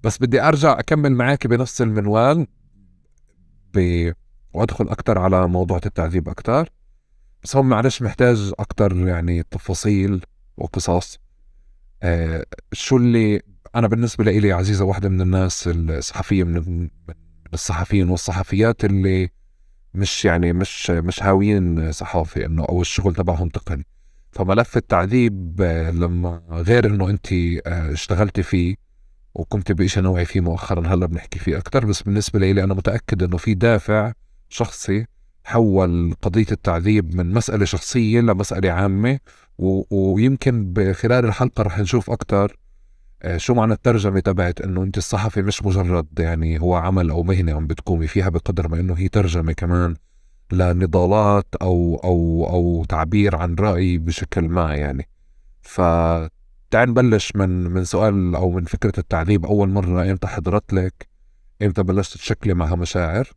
Speaker 2: بس بدي ارجع اكمل معك بنفس المنوال ب... وادخل اكثر على موضوع التعذيب اكثر بس هون معلش محتاج اكثر يعني تفاصيل وقصص آه شو اللي انا بالنسبه لي عزيزه واحده من الناس الصحفيه من الصحفيين والصحفيات اللي مش يعني مش مش هاويين صحافه انه او الشغل تبعهم تقني فملف التعذيب آه، لما غير انه انت آه، اشتغلتي فيه وقمت بشيء نوعي فيه مؤخرا هلا بنحكي فيه اكثر بس بالنسبه لي انا متاكد انه في دافع شخصي حول قضيه التعذيب من مساله شخصيه لمساله عامه ويمكن خلال الحلقه رح نشوف اكثر آه، شو معنى الترجمة تبعت انه انت الصحفي مش مجرد يعني هو عمل او مهنة عم بتقومي فيها بقدر ما انه هي ترجمة كمان لنضالات او او او تعبير عن رأي بشكل ما يعني ف تعال نبلش من من سؤال او من فكرة التعذيب اول مرة امتى حضرت لك امتى بلشت تشكلي معها مشاعر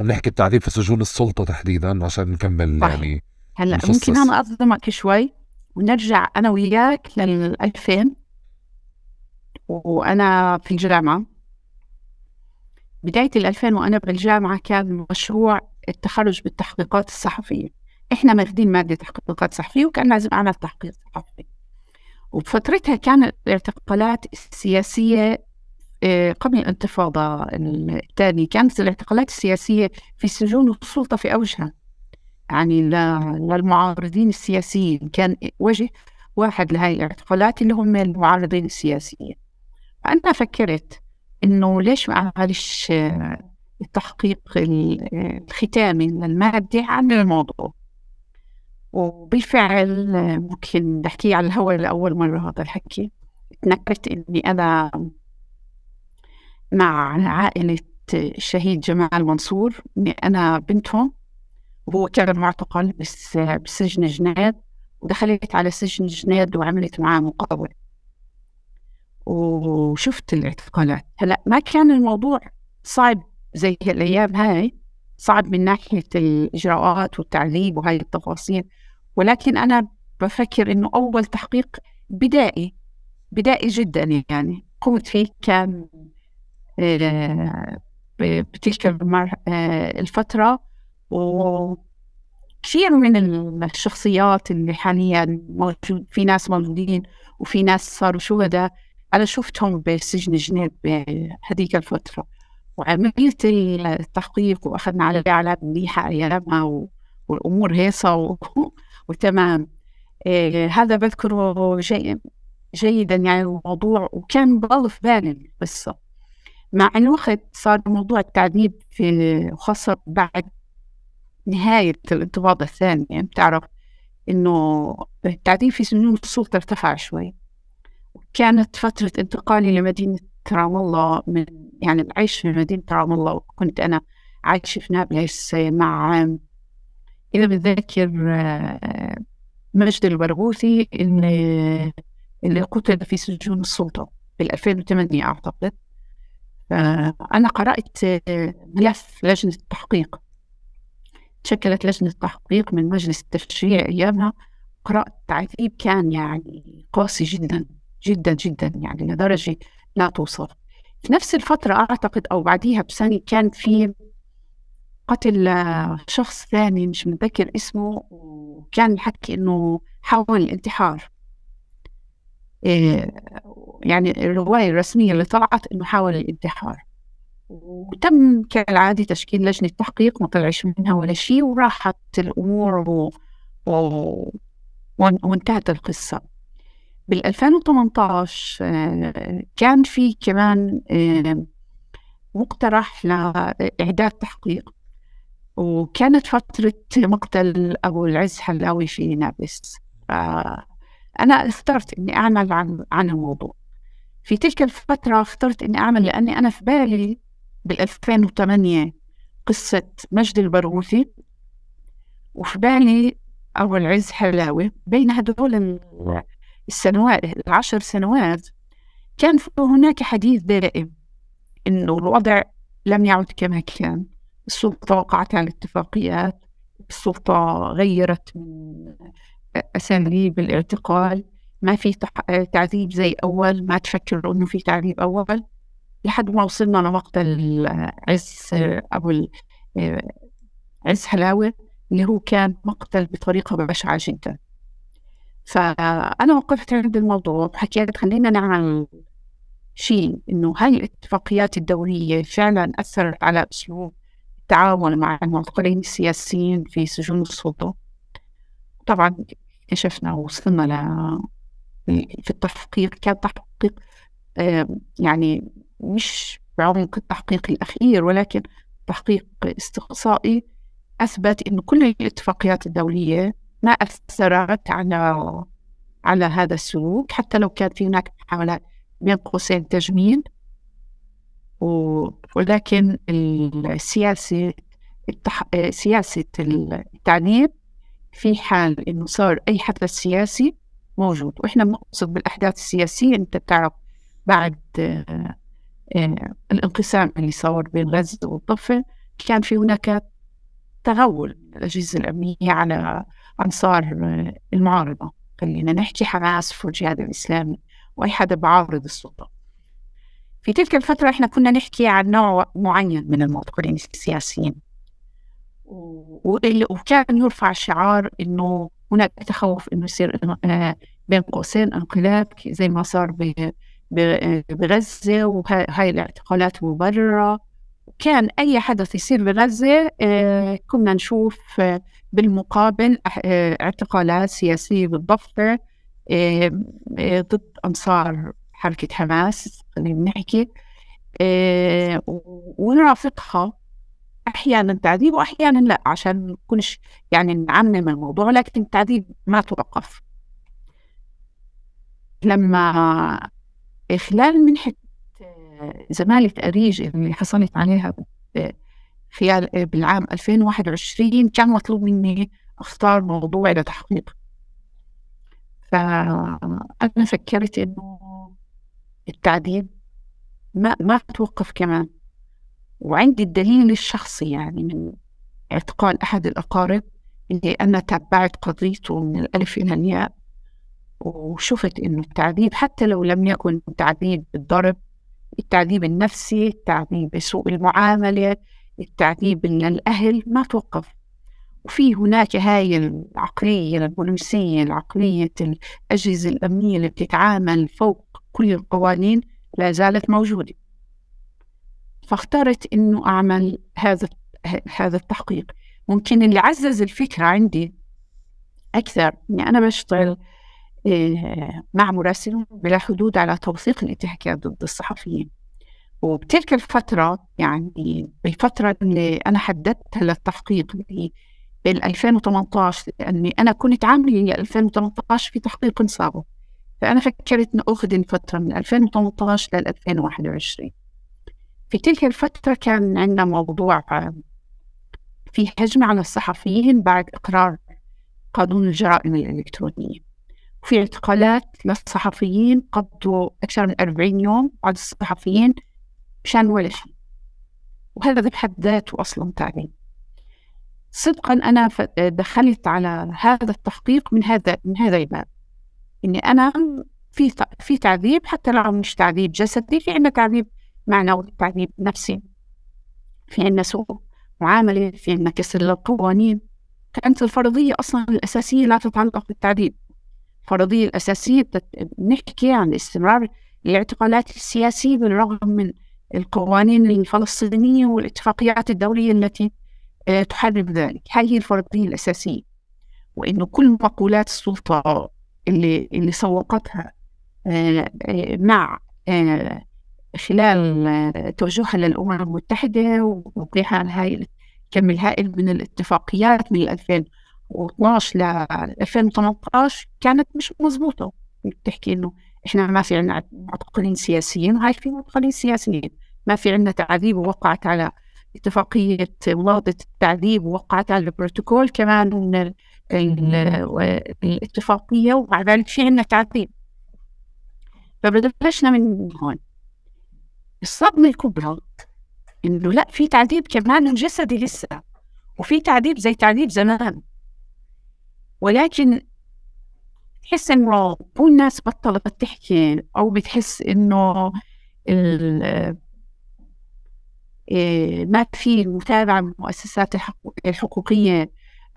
Speaker 2: عم نحكي التعذيب في سجون السلطة تحديدا عشان نكمل صح. يعني
Speaker 1: هلا ممكن انا اصدمك شوي ونرجع أنا وياك لل 2000 وأنا في الجامعة بداية ال 2000 وأنا بالجامعة كان مشروع التخرج بالتحقيقات الصحفية إحنا ماخذين مادة تحقيقات صحفية وكان لازم أعمل تحقيق صحفي وبفترتها كانت الاعتقالات السياسية آه، قبل الانتفاضة الثانية كانت الاعتقالات السياسية في سجون السلطة في أوجها يعني للمعارضين السياسيين كان وجه واحد لهي الاعتقالات اللي هم المعارضين السياسيين فأنا فكرت إنه ليش ما أعملش التحقيق آه، الختامي للمادة عن الموضوع وبالفعل آه، ممكن بحكي على الهواء لأول مرة هذا الحكي تنكرت إني أنا مع عائلة الشهيد جمال منصور إني أنا بنتهم وهو كان معتقل بس بسجن جناد ودخلت على سجن جناد وعملت معاه مقابلة وشفت الاعتقالات هلا ما كان الموضوع صعب زي الأيام هاي صعب من ناحية الإجراءات والتعذيب وهاي التفاصيل ولكن أنا بفكر إنه أول تحقيق بدائي بدائي جدا يعني قمت فيه آه، كان بتلك آه، الفترة وكثير من الشخصيات اللي حاليا موجود في ناس موجودين وفي ناس صاروا شهداء أنا شفتهم بسجن جنيف بهذيك الفترة وعملت التحقيق وأخذنا على الاعلام منيحة أيامها والأمور هيصة و... وتمام إيه هذا بذكره جي... جيدا يعني الموضوع وكان بضل في بالي القصة مع الوقت صار موضوع التعذيب في خاصة بعد نهاية الانتفاضة الثانية يعني بتعرف إنه التعذيب في سجون السلطة ارتفع شوي كانت فترة انتقالي لمدينة رام الله من يعني العيش في مدينة رام الله وكنت أنا عايشة في نابلس مع إذا بتذكر آه، مجد البرغوثي اللي اللي قتل في سجون السلطة في 2008 أعتقد آه، أنا قرأت آه، ملف لجنة التحقيق تشكلت لجنة تحقيق من مجلس التشريع أيامها قراءة تعذيب كان يعني قاسي جدا جدا جدا يعني لدرجة لا توصف في نفس الفترة أعتقد أو بعديها بسنة كان في قتل شخص ثاني مش متذكر اسمه وكان يحكي إنه حاول الانتحار آه، يعني الرواية الرسمية اللي طلعت إنه حاول الانتحار وتم كالعادة تشكيل لجنة تحقيق ما طلعش منها ولا شيء وراحت الأمور و... و... وانتهت القصة بال 2018 آه، كان في كمان آه، مقترح لإعداد تحقيق وكانت فترة مقتل أبو العز حلاوي في نابلس أنا اخترت إني أعمل عن عن الموضوع في تلك الفترة اخترت إني أعمل لأني أنا في بالي بال 2008 قصة مجد البرغوثي وفي بالي أبو العز حلاوي بين هدول نعم. السنوات العشر سنوات كان هناك حديث دائم إنه الوضع لم يعد كما كان السلطة وقعت على اتفاقيات السلطة غيرت من أساليب الاعتقال ما في تعذيب زي أول ما تفكروا إنه في تعذيب أول لحد ما وصلنا لوقت عز أبو آه، عز حلاوة اللي هو كان مقتل بطريقة بشعة جدا فأنا وقفت عند الموضوع وحكيت خلينا نعمل شيء إنه هاي الاتفاقيات الدولية فعلا أثرت على أسلوب التعامل مع المعتقلين السياسيين في سجون السلطة طبعا اكتشفنا وصلنا ل في التحقيق كان تحقيق آه، يعني مش بعمق التحقيق الأخير ولكن تحقيق استقصائي أثبت أن كل الاتفاقيات الدولية ما أثرت على على هذا السلوك حتى لو كان في هناك محاولات بين قوسين تجميل ولكن السياسة التح... سياسة التعليم في حال إنه صار أي حدث سياسي موجود وإحنا بنقصد بالأحداث السياسية أنت بتعرف بعد آه، الانقسام اللي صار بين غزة والضفة كان في هناك تغول من الأجهزة الأمنية على أنصار آه، المعارضة خلينا نحكي حماس والجهاد الإسلامي وأي حدا بعارض السلطة في تلك الفترة إحنا كنا نحكي عن نوع معين من المعتقلين السياسيين وكان يرفع شعار إنه هناك تخوف إنه يصير آه، بين قوسين انقلاب زي ما صار بغزة وهاي الاعتقالات مبررة كان أي حدث يصير بغزة آه، كنا نشوف آه، بالمقابل آه، اعتقالات سياسية بالضفة ضد أنصار حركة حماس خلينا نحكي ونرافقها أحيانا تعذيب وأحيانا لا عشان نكونش يعني نعمم الموضوع لكن التعذيب ما توقف لما خلال منحة زمالة أريج اللي حصلت عليها خلال بالعام 2021 كان مطلوب مني أختار موضوع لتحقيق فأنا فكرت إنه التعذيب ما ما توقف كمان وعندي الدليل الشخصي يعني من اعتقال أحد الأقارب اللي أنا تبعت قضيته من الألف إلى الياء وشفت انه التعذيب حتى لو لم يكن تعذيب بالضرب التعذيب النفسي التعذيب بسوء المعامله التعذيب من الاهل ما توقف وفي هناك هاي العقلية البوليسية العقلية الأجهزة الأمنية اللي بتتعامل فوق كل القوانين لا زالت موجودة فاخترت أنه أعمل هذا هذا التحقيق ممكن اللي عزز الفكرة عندي أكثر أني يعني أنا بشتغل آه، مع مراسلهم بلا حدود على توثيق الانتهاكات ضد الصحفيين وبتلك الفترة يعني بالفترة اللي أنا حددتها للتحقيق اللي بال 2018 لأني أنا كنت عاملة 2018 في تحقيق سابق فأنا فكرت إنه أخذ الفترة من 2018 لل 2021 في تلك الفترة كان عندنا موضوع آه، في هجمة على الصحفيين بعد إقرار قانون الجرائم الإلكترونية في اعتقالات للصحفيين قضوا أكثر من 40 يوم بعض الصحفيين مشان ولا شيء وهذا بحد ذاته أصلا تعليم صدقا أنا دخلت على هذا التحقيق من هذا من هذا الباب إني أنا في في تعذيب حتى لو مش تعذيب جسدي في عنا تعذيب معنوي تعذيب نفسي في عنا سوء معاملة في عنا كسر للقوانين كانت الفرضية أصلا الأساسية لا تتعلق بالتعذيب الفرضية الأساسية بنحكي عن استمرار الاعتقالات السياسية بالرغم من القوانين الفلسطينية والاتفاقيات الدولية التي آه، تحرم ذلك هي الفرضية الأساسية وإنه كل مقولات السلطة اللي, اللي سوقتها آه، آه، مع خلال توجهها للأمم المتحدة وتوقيعها على هاي الكم الهائل من الاتفاقيات من 2000 2012 ل 2018 كانت مش مضبوطه بتحكي انه احنا ما في عندنا معتقلين سياسيين هاي في معتقلين سياسيين ما في عندنا تعذيب وقعت على اتفاقية مضادة التعذيب وقعت على البروتوكول كمان من الاتفاقية ومع ذلك في عندنا تعذيب فبلشنا من هون الصدمة الكبرى إنه لا في تعذيب كمان جسدي لسه وفي تعذيب زي تعذيب زمان ولكن تحس انه مو الناس بطلت تحكي او بتحس انه إيه، ما في متابعه من المؤسسات الحقوقيه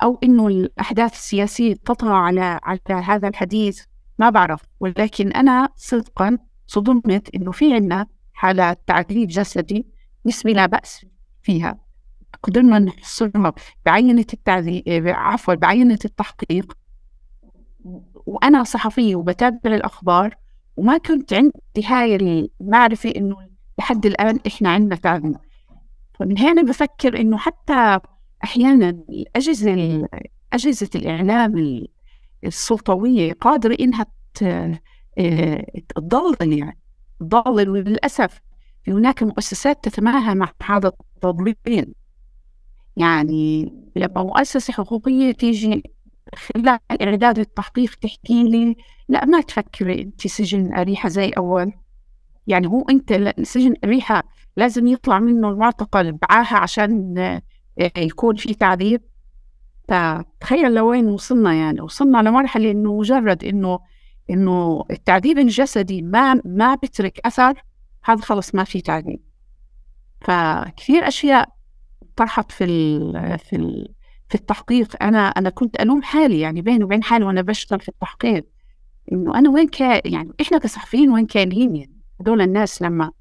Speaker 1: او انه الاحداث السياسيه تطغى على على هذا الحديث ما بعرف ولكن انا صدقا صدمت انه في عنا حالات تعذيب جسدي نسبي لا باس فيها قدرنا نحصرها بعينة التعذيب عفوا بعينة التحقيق وأنا صحفية وبتابع الأخبار وما كنت عندي هاي المعرفة إنه لحد الآن إحنا عندنا تعذيب فمن هنا بفكر إنه حتى أحيانا الأجهزة أجهزة الإعلام السلطوية قادرة إنها آه، تضلل يعني تضلل وللأسف هناك مؤسسات تتماهى مع هذا التضليل يعني لما مؤسسة حقوقية تيجي خلال الإعداد والتحقيق تحكي لي لا ما تفكري أنت سجن أريحة زي أول يعني هو أنت سجن أريحة لازم يطلع منه المعتقل بعاها عشان آه، يكون في تعذيب فتخيل لوين وصلنا يعني وصلنا لمرحلة إنه مجرد إنه إنه التعذيب الجسدي ما ما بترك أثر هذا خلص ما في تعذيب فكثير أشياء طرحت في في في التحقيق انا انا كنت الوم حالي يعني بيني وبين حالي وانا بشتغل في التحقيق انه انا وين كان يعني احنا كصحفيين وين كانين يعني هذول الناس لما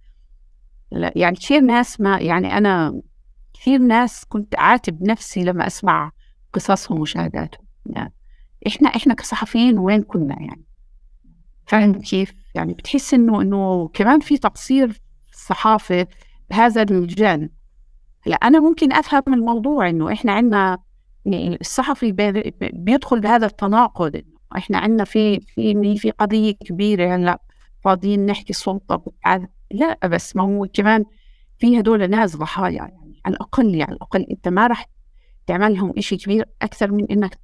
Speaker 1: يعني كثير ناس ما يعني انا كثير ناس كنت اعاتب نفسي لما اسمع قصصهم ومشاهداتهم يعني احنا احنا كصحفيين وين كنا يعني فاهم كيف؟ يعني بتحس انه انه كمان في تقصير الصحافه بهذا الجانب لا أنا ممكن أفهم الموضوع إنه إحنا عندنا يعني الصحفي بيدخل بهذا التناقض إحنا عندنا في في في قضية كبيرة هلا فاضيين نحكي السلطة لا بس ما هو كمان في هدول ناس ضحايا يعني على الأقل يعني على الأقل أنت ما راح تعمل لهم شيء كبير أكثر من إنك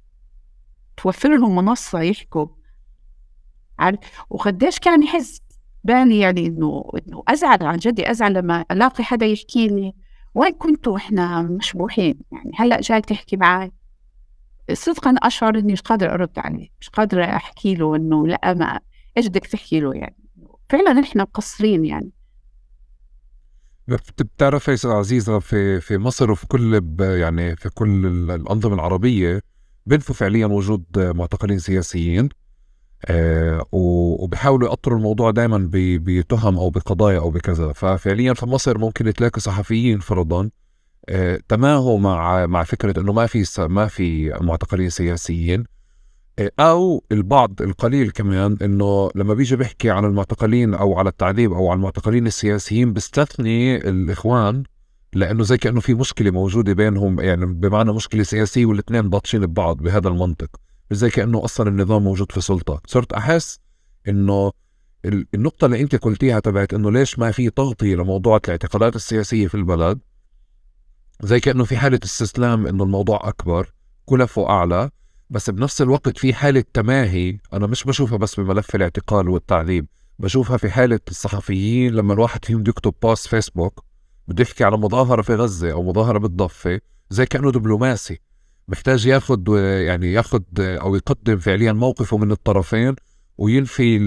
Speaker 1: توفر لهم منصة يحكوا عارف وقديش كان يحس بالي يعني إنه إنه أزعل عن جد أزعل لما ألاقي حدا يحكي لي وين كنتوا احنا مشبوحين يعني هلا جاي تحكي معي صدقا اشعر اني مش قادره ارد عليه مش قادره احكي له انه لا ما ايش بدك تحكي له يعني فعلا احنا مقصرين يعني
Speaker 2: بتعرف يا عزيزة في في مصر وفي كل يعني في كل الأنظمة العربية بنفوا فعليا وجود معتقلين سياسيين آه، وبيحاولوا يقطروا الموضوع دائما بتهم او بقضايا او بكذا ففعليا في مصر ممكن تلاقي صحفيين فرضا آه، تماهوا مع مع فكره انه ما في ما في معتقلين سياسيين آه، او البعض القليل كمان انه لما بيجي بيحكي عن المعتقلين او على التعذيب او على المعتقلين السياسيين بيستثني الاخوان لانه زي كانه في مشكله موجوده بينهم يعني بمعنى مشكله سياسيه والاثنين باطشين ببعض بهذا المنطق مش زي كانه اصلا النظام موجود في سلطه صرت احس انه النقطه اللي انت قلتيها تبعت انه ليش ما في تغطيه لموضوع الاعتقادات السياسيه في البلد زي كانه في حاله استسلام انه الموضوع اكبر كلفه اعلى بس بنفس الوقت في حاله تماهي انا مش بشوفها بس بملف الاعتقال والتعذيب بشوفها في حاله الصحفيين لما الواحد فيهم بده يكتب باست فيسبوك بده يحكي على مظاهره في غزه او مظاهره بالضفه زي كانه دبلوماسي محتاج ياخذ يعني ياخذ او يقدم فعليا موقفه من الطرفين وينفي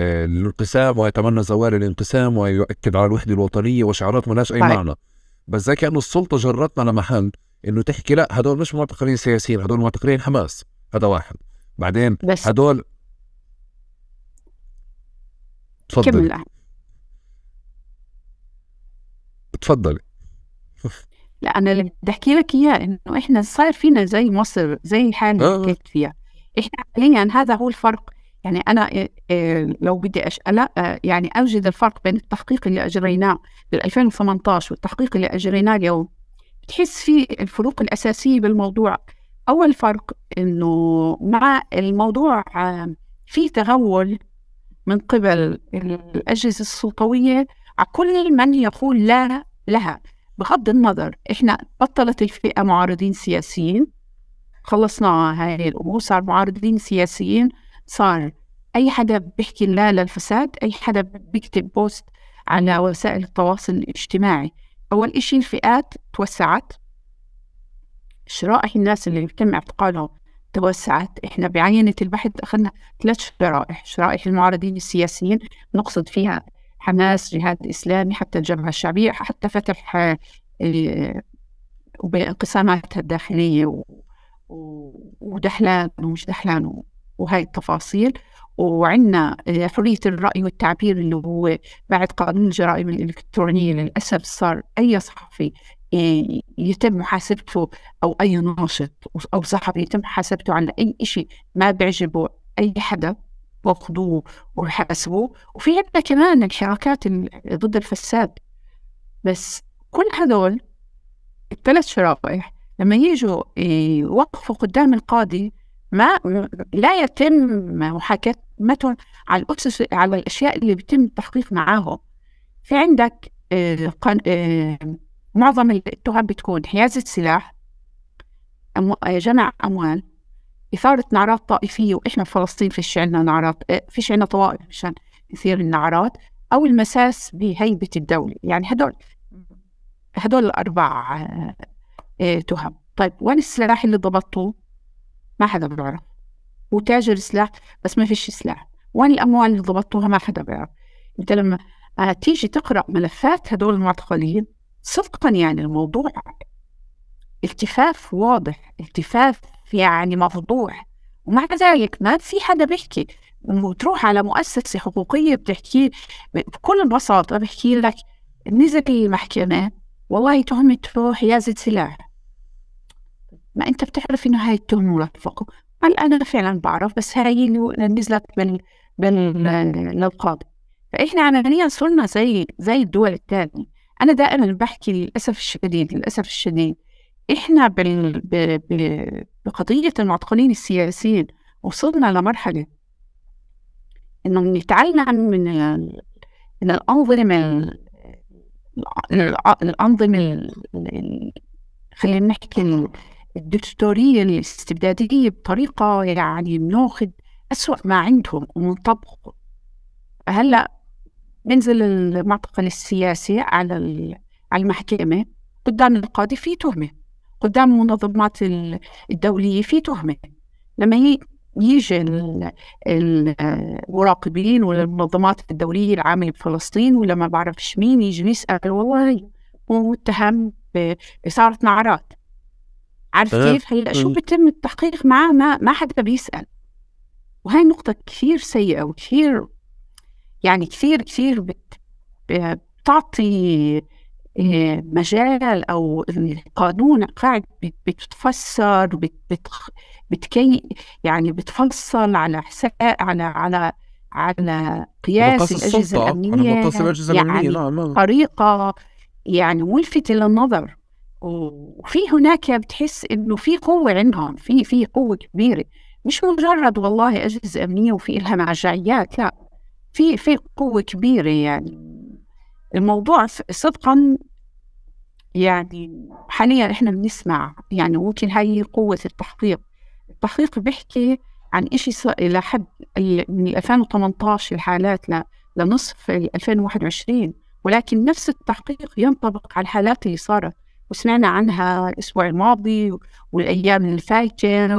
Speaker 2: الانقسام ويتمنى زوال الانقسام ويؤكد على الوحده الوطنيه وشعارات ما لهاش اي معنى بس زي كانه السلطه جرتنا لمحل انه تحكي لا هدول مش معتقلين سياسيين هدول معتقلين حماس هذا واحد بعدين بس. هدول تفضل كمل تفضلي
Speaker 1: لا انا إيه. اللي بدي احكي لك اياه انه احنا صار فينا زي مصر زي الحال اللي آه، آه. حكيت فيها احنا حاليا هذا هو الفرق يعني انا إيه، إيه، لو بدي أشأل آه، يعني اوجد الفرق بين التحقيق اللي اجريناه بال 2018 والتحقيق اللي اجريناه اليوم بتحس في الفروق الاساسيه بالموضوع اول فرق انه مع الموضوع في تغول من قبل الاجهزه السلطويه على كل من يقول لا لها بغض النظر احنا بطلت الفئه معارضين سياسيين خلصنا هاي الامور صار معارضين سياسيين صار اي حدا بيحكي لا للفساد اي حدا بيكتب بوست على وسائل التواصل الاجتماعي اول إشي الفئات توسعت شرائح الناس اللي بيتم اعتقالهم توسعت احنا بعينة البحث اخذنا ثلاث شرائح شرائح المعارضين السياسيين نقصد فيها حماس جهاد إسلامي حتى الجبهة الشعبية حتى فتح وبانقساماتها آه، الداخلية ودحلان ومش دحلان وهاي التفاصيل وعندنا آه، حرية الرأي والتعبير اللي هو بعد قانون الجرائم الإلكترونية للأسف صار أي صحفي آه، يتم محاسبته أو أي ناشط أو صحفي يتم محاسبته على أي شيء ما بيعجبه أي حدا وقضوه وحاسبوه وفي عندنا كمان الحركات ضد الفساد بس كل هذول الثلاث شرائح لما يجوا يوقفوا قدام القاضي ما لا يتم محاكمتهم على الأسس على الأشياء اللي بيتم التحقيق معاهم في عندك آه، آه، معظم التهم بتكون حيازة سلاح جمع أموال إثارة نعرات طائفية وإحنا بفلسطين فيش عنا نعرات فيش عنا طوائف مشان نثير النعرات أو المساس بهيبة الدولة يعني هدول هدول الأربع آه، آه، تهم طيب وين السلاح اللي ضبطوه ما حدا بيعرف وتاجر سلاح بس ما فيش سلاح وين الأموال اللي ضبطوها ما حدا بيعرف أنت لما آه، تيجي تقرأ ملفات هدول المعتقلين صدقا يعني الموضوع التفاف واضح التفاف يعني مفضوح ومع ذلك ما في حدا بيحكي وتروح على مؤسسة حقوقية بتحكي بكل بساطة بحكي لك نزل المحكمة والله تهمته حيازة سلاح ما أنت بتعرف إنه هاي التهمة مرفقة قال أنا فعلا بعرف بس هاي اللي نزلت من من للقاضي فإحنا عمليا صرنا زي زي الدول الثانية أنا دائما بحكي للأسف الشديد للأسف الشديد إحنا بال... ب... ب... بقضية المعتقلين السياسيين وصلنا لمرحلة إنه نتعلم من من الأنظمة الأنظمة خلينا نحكي الدستوريه الاستبدادية بطريقة يعني بناخذ أسوأ ما عندهم ومنطبقه هلا بنزل المعتقل السياسي على على المحكمة قدام القاضي في تهمة قدام المنظمات الدوليه في تهمه لما يجي المراقبين ولا المنظمات الدوليه العامه بفلسطين ولا ما بعرفش مين يجي يسال والله هو متهم باثاره نعرات عارف كيف هلا شو بيتم التحقيق معاه ما ما حدا بيسال وهي نقطة كثير سيئة وكثير يعني كثير كثير بت... بتعطي آه، مجال او القانون قاعد بتتفسر بتكي يعني بتفصل على حساب على على على قياس آه، الاجهزه الامنيه على الاجهزه يعني نعم، نعم. طريقه يعني ملفت للنظر وفي هناك بتحس انه في قوه عندهم في في قوه كبيره مش مجرد والله اجهزه امنيه وفي لها مرجعيات لا في في قوه كبيره يعني الموضوع صدقا يعني حاليا احنا بنسمع يعني ممكن هاي قوة التحقيق التحقيق بيحكي عن إشي إلى حد من 2018 الحالات لنصف 2021 ولكن نفس التحقيق ينطبق على الحالات اللي صارت وسمعنا عنها الأسبوع الماضي والأيام الفايتة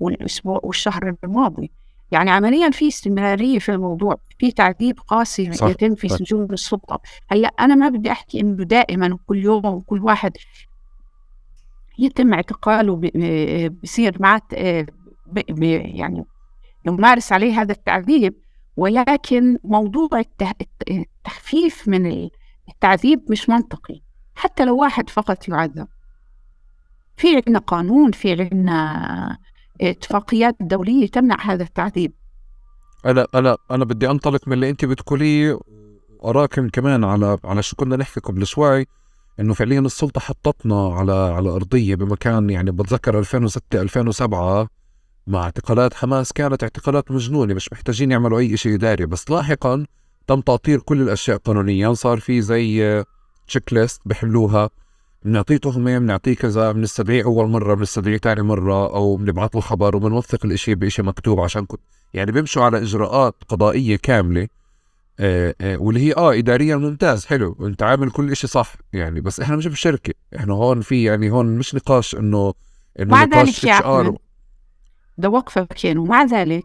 Speaker 1: والأسبوع والشهر الماضي يعني عمليا في استمراريه في الموضوع في تعذيب قاسي صح. يتم في سجون السلطه هلا انا ما بدي احكي انه دائما وكل يوم وكل واحد يتم اعتقاله بصير مع يعني يمارس عليه هذا التعذيب ولكن موضوع التخفيف من التعذيب مش منطقي حتى لو واحد فقط يعذب في عندنا قانون في عندنا اتفاقيات دوليه تمنع هذا التعذيب
Speaker 2: انا انا انا بدي انطلق من اللي انت بتقوليه اراكم كمان على على شو كنا نحكي قبل شوي انه فعليا السلطه حطتنا على على ارضيه بمكان يعني بتذكر 2006 2007 مع اعتقالات حماس كانت اعتقالات مجنونه مش محتاجين يعملوا اي شيء اداري بس لاحقا تم تعطير كل الاشياء قانونيا صار في زي تشيك ليست بحلوها بنعطيه تهمه بنعطيه كذا بنستدعيه اول مره بنستدعيه ثاني مره او بنبعث له خبر وبنوثق الاشي بشيء مكتوب عشان كنت يعني بيمشوا على اجراءات قضائيه كامله آه آه واللي هي اه اداريا ممتاز حلو انت عامل كل شيء صح يعني بس احنا مش بالشركه احنا هون في يعني هون مش نقاش انه انه مع نقاش ذلك يا احمد
Speaker 1: ده وقفه كان ومع ذلك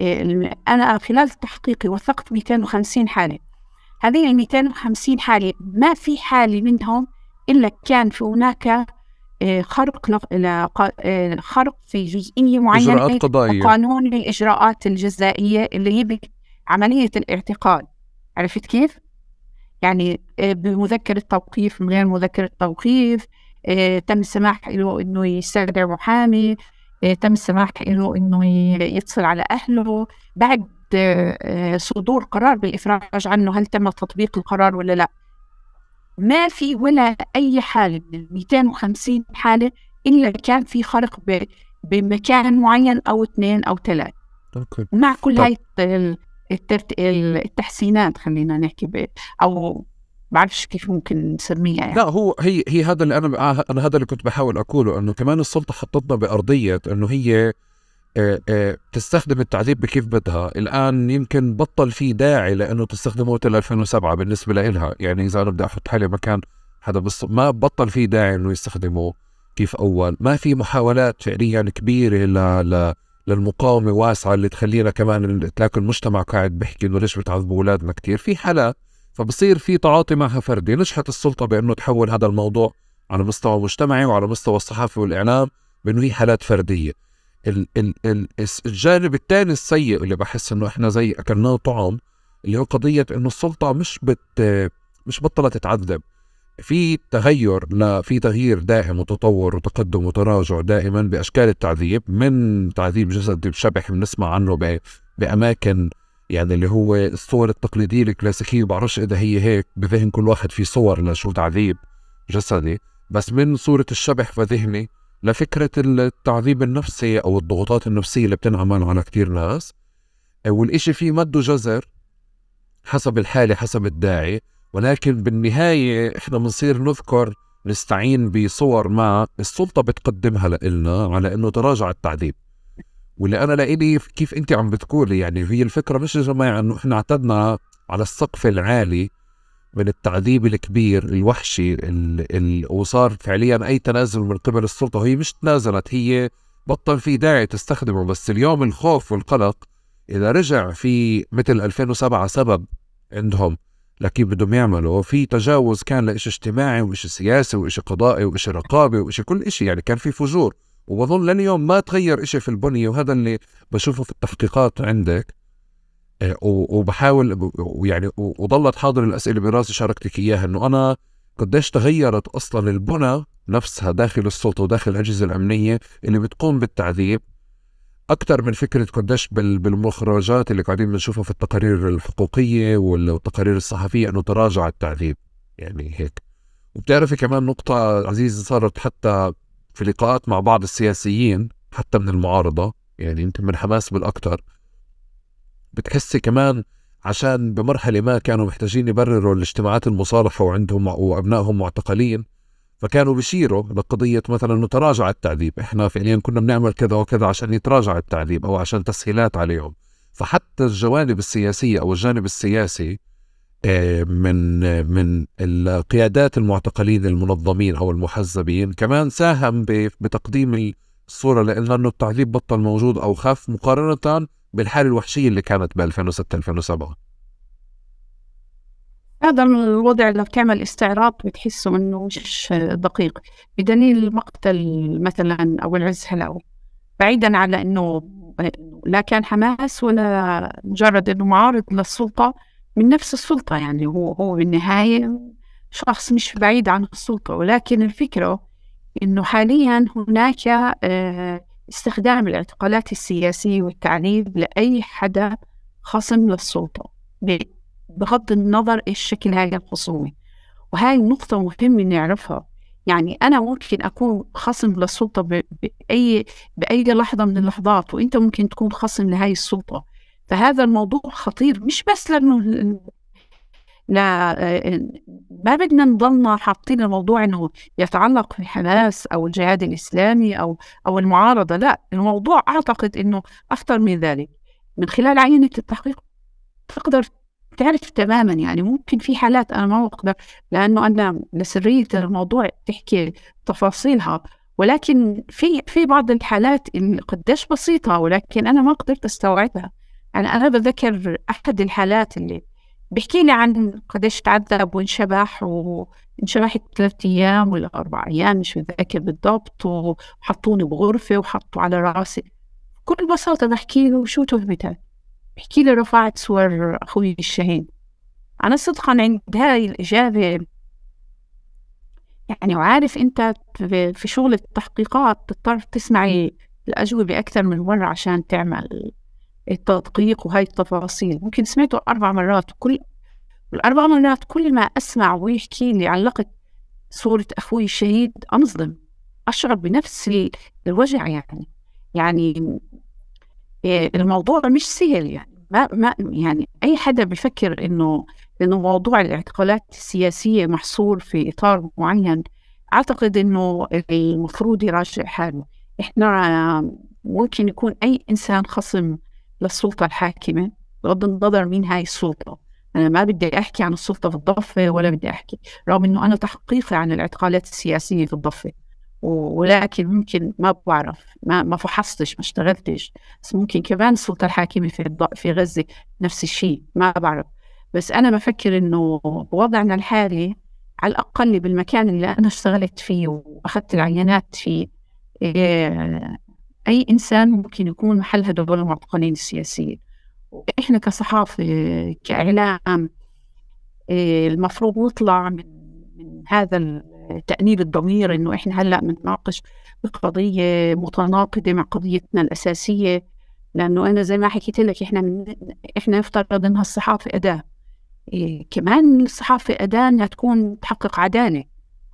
Speaker 1: آه، انا خلال تحقيقي وثقت 250 حاله هذه ال 250 حاله ما في حاله منهم إلا كان في هناك آه، خرق آه، خرق في جزئية معينة إجراءات قضائية قانون الإجراءات الجزائية اللي هي عملية الاعتقال عرفت كيف؟ يعني آه، بمذكرة توقيف من غير مذكرة توقيف تم السماح له إنه يستدعي محامي تم السماح له إنه يتصل على أهله بعد صدور قرار بالإفراج عنه هل تم تطبيق القرار ولا لا؟ ما في ولا أي حالة من ال 250 حالة إلا كان في خرق بمكان معين أو اثنين أو ثلاث أوكي. مع كل هاي الترت... التحسينات خلينا نحكي أو بعرفش كيف ممكن نسميها يعني. لا
Speaker 2: هو هي هي هذا اللي انا انا آه، هذا اللي كنت بحاول اقوله انه كمان السلطه حطتنا بارضيه انه هي آه، آه، تستخدم التعذيب بكيف بدها الآن يمكن بطل في داعي لأنه تستخدمه وقت 2007 بالنسبة لإلها يعني إذا أنا بدي أحط حالي مكان حدا بص... ما بطل في داعي أنه يستخدمه كيف أول ما في محاولات فعليا يعني كبيرة ل... ل... للمقاومة واسعة اللي تخلينا كمان تلاقي المجتمع قاعد بحكي انه ليش بتعذبوا اولادنا كثير في حالات فبصير في تعاطي معها فردي نجحت السلطة بانه تحول هذا الموضوع على مستوى مجتمعي وعلى مستوى الصحافة والاعلام بانه هي حالات فردية ال ال ال الجانب الثاني السيء اللي بحس انه احنا زي اكلناه طعام اللي هو قضيه انه السلطه مش بت مش بطلت تتعذب في تغير لا في تغيير دائم وتطور وتقدم وتراجع دائما باشكال التعذيب من تعذيب جسدي بشبح بنسمع عنه باماكن يعني اللي هو الصور التقليديه الكلاسيكيه بعرفش اذا هي هيك بذهن كل واحد في صور لشو تعذيب جسدي بس من صوره الشبح فذهني لفكرة التعذيب النفسي أو الضغوطات النفسية اللي بتنعمل على كتير ناس آه، والإشي فيه مد جزر حسب الحالة حسب الداعي ولكن بالنهاية إحنا بنصير نذكر نستعين بصور ما السلطة بتقدمها لإلنا على إنه تراجع التعذيب واللي أنا لإلي كيف أنت عم بتقولي يعني هي الفكرة مش يا جماعة إنه إحنا اعتدنا على السقف العالي من التعذيب الكبير الوحشي ال ال وصار فعليا اي تنازل من قبل السلطه وهي مش تنازلت هي بطل في داعي تستخدمه بس اليوم الخوف والقلق اذا رجع في مثل 2007 سبب عندهم لكيف بدهم يعملوا في تجاوز كان لإشي اجتماعي وإشي سياسي وإشي قضائي وإشي رقابي وإشي كل إشي يعني كان في فجور وبظن لليوم ما تغير إشي في البنية وهذا اللي بشوفه في التحقيقات عندك وبحاول يعني وضلت حاضر الاسئله براسي شاركتك اياها انه انا قديش تغيرت اصلا البنى نفسها داخل السلطه وداخل الاجهزه الامنيه اللي بتقوم بالتعذيب اكثر من فكره قديش بالمخرجات اللي قاعدين بنشوفها في التقارير الحقوقيه والتقارير الصحفيه انه تراجع التعذيب يعني هيك وبتعرفي كمان نقطه عزيزة صارت حتى في لقاءات مع بعض السياسيين حتى من المعارضه يعني يمكن من حماس بالاكثر بتحسي كمان عشان بمرحلة ما كانوا محتاجين يبرروا الاجتماعات المصالحة وعندهم وأبنائهم معتقلين فكانوا بيشيروا لقضية مثلا أنه تراجع التعذيب إحنا فعليا كنا بنعمل كذا وكذا عشان يتراجع التعذيب أو عشان تسهيلات عليهم فحتى الجوانب السياسية أو الجانب السياسي آه، من آه، من القيادات المعتقلين المنظمين أو المحزبين كمان ساهم بتقديم الصورة لأنه التعذيب بطل موجود أو خف مقارنة بالحاله الوحشيه اللي كانت ب 2006 2007
Speaker 1: هذا الوضع اللي بتعمل استعراض بتحسه انه مش دقيق بدليل مقتل مثلا او العز هلاو بعيدا على انه لا كان حماس ولا مجرد انه معارض للسلطه من نفس السلطه يعني هو هو بالنهايه شخص مش بعيد عن السلطه ولكن الفكره انه حاليا هناك آه، استخدام الاعتقالات السياسية والتعنيف لأي حدا خصم للسلطة بغض النظر إيش شكل هاي الخصومة وهاي نقطة مهمة نعرفها يعني أنا ممكن أكون خصم للسلطة بأي بأي لحظة من اللحظات وأنت ممكن تكون خصم لهاي السلطة فهذا الموضوع خطير مش بس لأنه ما بدنا نضلنا حاطين الموضوع انه يتعلق في حماس او الجهاد الاسلامي او او المعارضه لا الموضوع اعتقد انه اخطر من ذلك من خلال عينه التحقيق تقدر تعرف تماما يعني ممكن في حالات انا ما اقدر لانه انا لسريه الموضوع تحكي تفاصيلها ولكن في في بعض الحالات قديش بسيطه ولكن انا ما قدرت استوعبها يعني انا بذكر احد الحالات اللي بحكي لي عن قديش تعذب وانشبح وانشبحت ثلاث ايام ولا اربع ايام مش متذكر بالضبط وحطوني بغرفه وحطوا على راسي بكل بساطه بحكي له شو تهمتك؟ بحكي لي رفعت صور اخوي الشهيد انا صدقا عند هاي الاجابه يعني وعارف انت في شغل التحقيقات تضطر تسمعي الاجوبه اكثر من مره عشان تعمل التدقيق وهاي التفاصيل ممكن سمعته أربع مرات وكل الأربع مرات كل ما أسمع ويحكي لي علقت صورة أخوي الشهيد أنصدم أشعر بنفس الوجع يعني يعني إيه، الموضوع مش سهل يعني ما ما يعني أي حدا بفكر إنه إنه موضوع الاعتقالات السياسية محصور في إطار معين أعتقد إنه المفروض يراجع حاله إحنا ممكن يكون أي إنسان خصم للسلطة الحاكمة بغض النظر مين هاي السلطة أنا ما بدي أحكي عن السلطة في الضفة ولا بدي أحكي رغم أنه أنا تحقيقي عن الاعتقالات السياسية في الضفة ولكن ممكن ما بعرف ما ما فحصتش ما اشتغلتش بس ممكن كمان السلطه الحاكمه في في غزه نفس الشيء ما بعرف بس انا بفكر انه وضعنا الحالي على الاقل بالمكان اللي انا اشتغلت فيه واخذت العينات فيه إيه أي إنسان ممكن يكون محل هدول المعتقلين السياسيين وإحنا كصحافة كإعلام إيه، المفروض نطلع من, من هذا تأنيب الضمير إنه إحنا هلأ بنتناقش بقضية متناقضة مع قضيتنا الأساسية لأنه أنا زي ما حكيت لك إحنا من إحنا نفترض إنها الصحافة أداة إيه كمان الصحافة أداة إنها تكون تحقق عدالة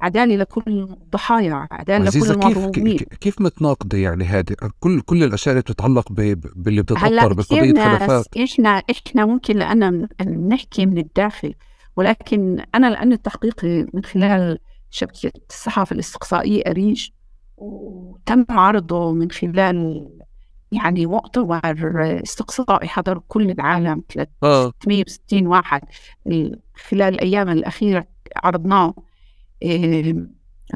Speaker 1: عداله لكل الضحايا عداله لكل المظلومين كيف
Speaker 2: كيف متناقضه يعني هذه كل كل الاشياء اللي بتتعلق باللي بتتاثر بقضيه خلافات
Speaker 1: احنا احنا ممكن لان نحكي من الداخل ولكن انا لان التحقيق من خلال شبكه الصحافه الاستقصائيه اريج وتم عرضه من خلال يعني مؤتمر استقصائي حضر كل العالم 360 آه. واحد خلال الايام الاخيره عرضناه آه،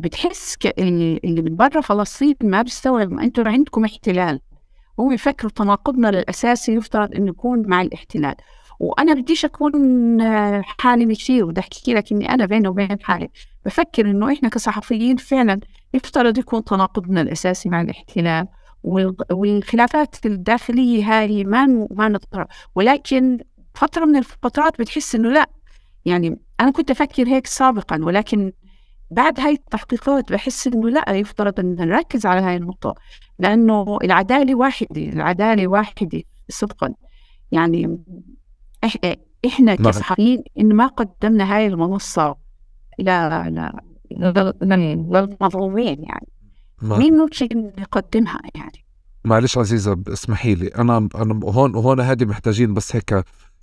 Speaker 1: بتحس اللي من بره فلسطين ما بيستوعب انتم عندكم احتلال هم يفكروا تناقضنا الاساسي يفترض انه يكون مع الاحتلال وانا بديش اكون آه، حالي كثير وبدي احكي لك اني انا بيني وبين حالي بفكر انه احنا كصحفيين فعلا يفترض يكون تناقضنا الاساسي مع الاحتلال والخلافات الداخليه هاي ما ما نضطر ولكن فتره من الفترات بتحس انه لا يعني انا كنت افكر هيك سابقا ولكن بعد هاي التحقيقات بحس انه لا يفترض ان نركز على هاي النقطه لانه العداله واحده العداله واحده صدقا يعني احنا كصحفيين ان ما قدمنا هاي المنصه لا لا للمظلومين يعني ما. مين ممكن يقدمها يعني
Speaker 2: معلش عزيزة اسمحي لي أنا أنا هون هون هذه محتاجين بس هيك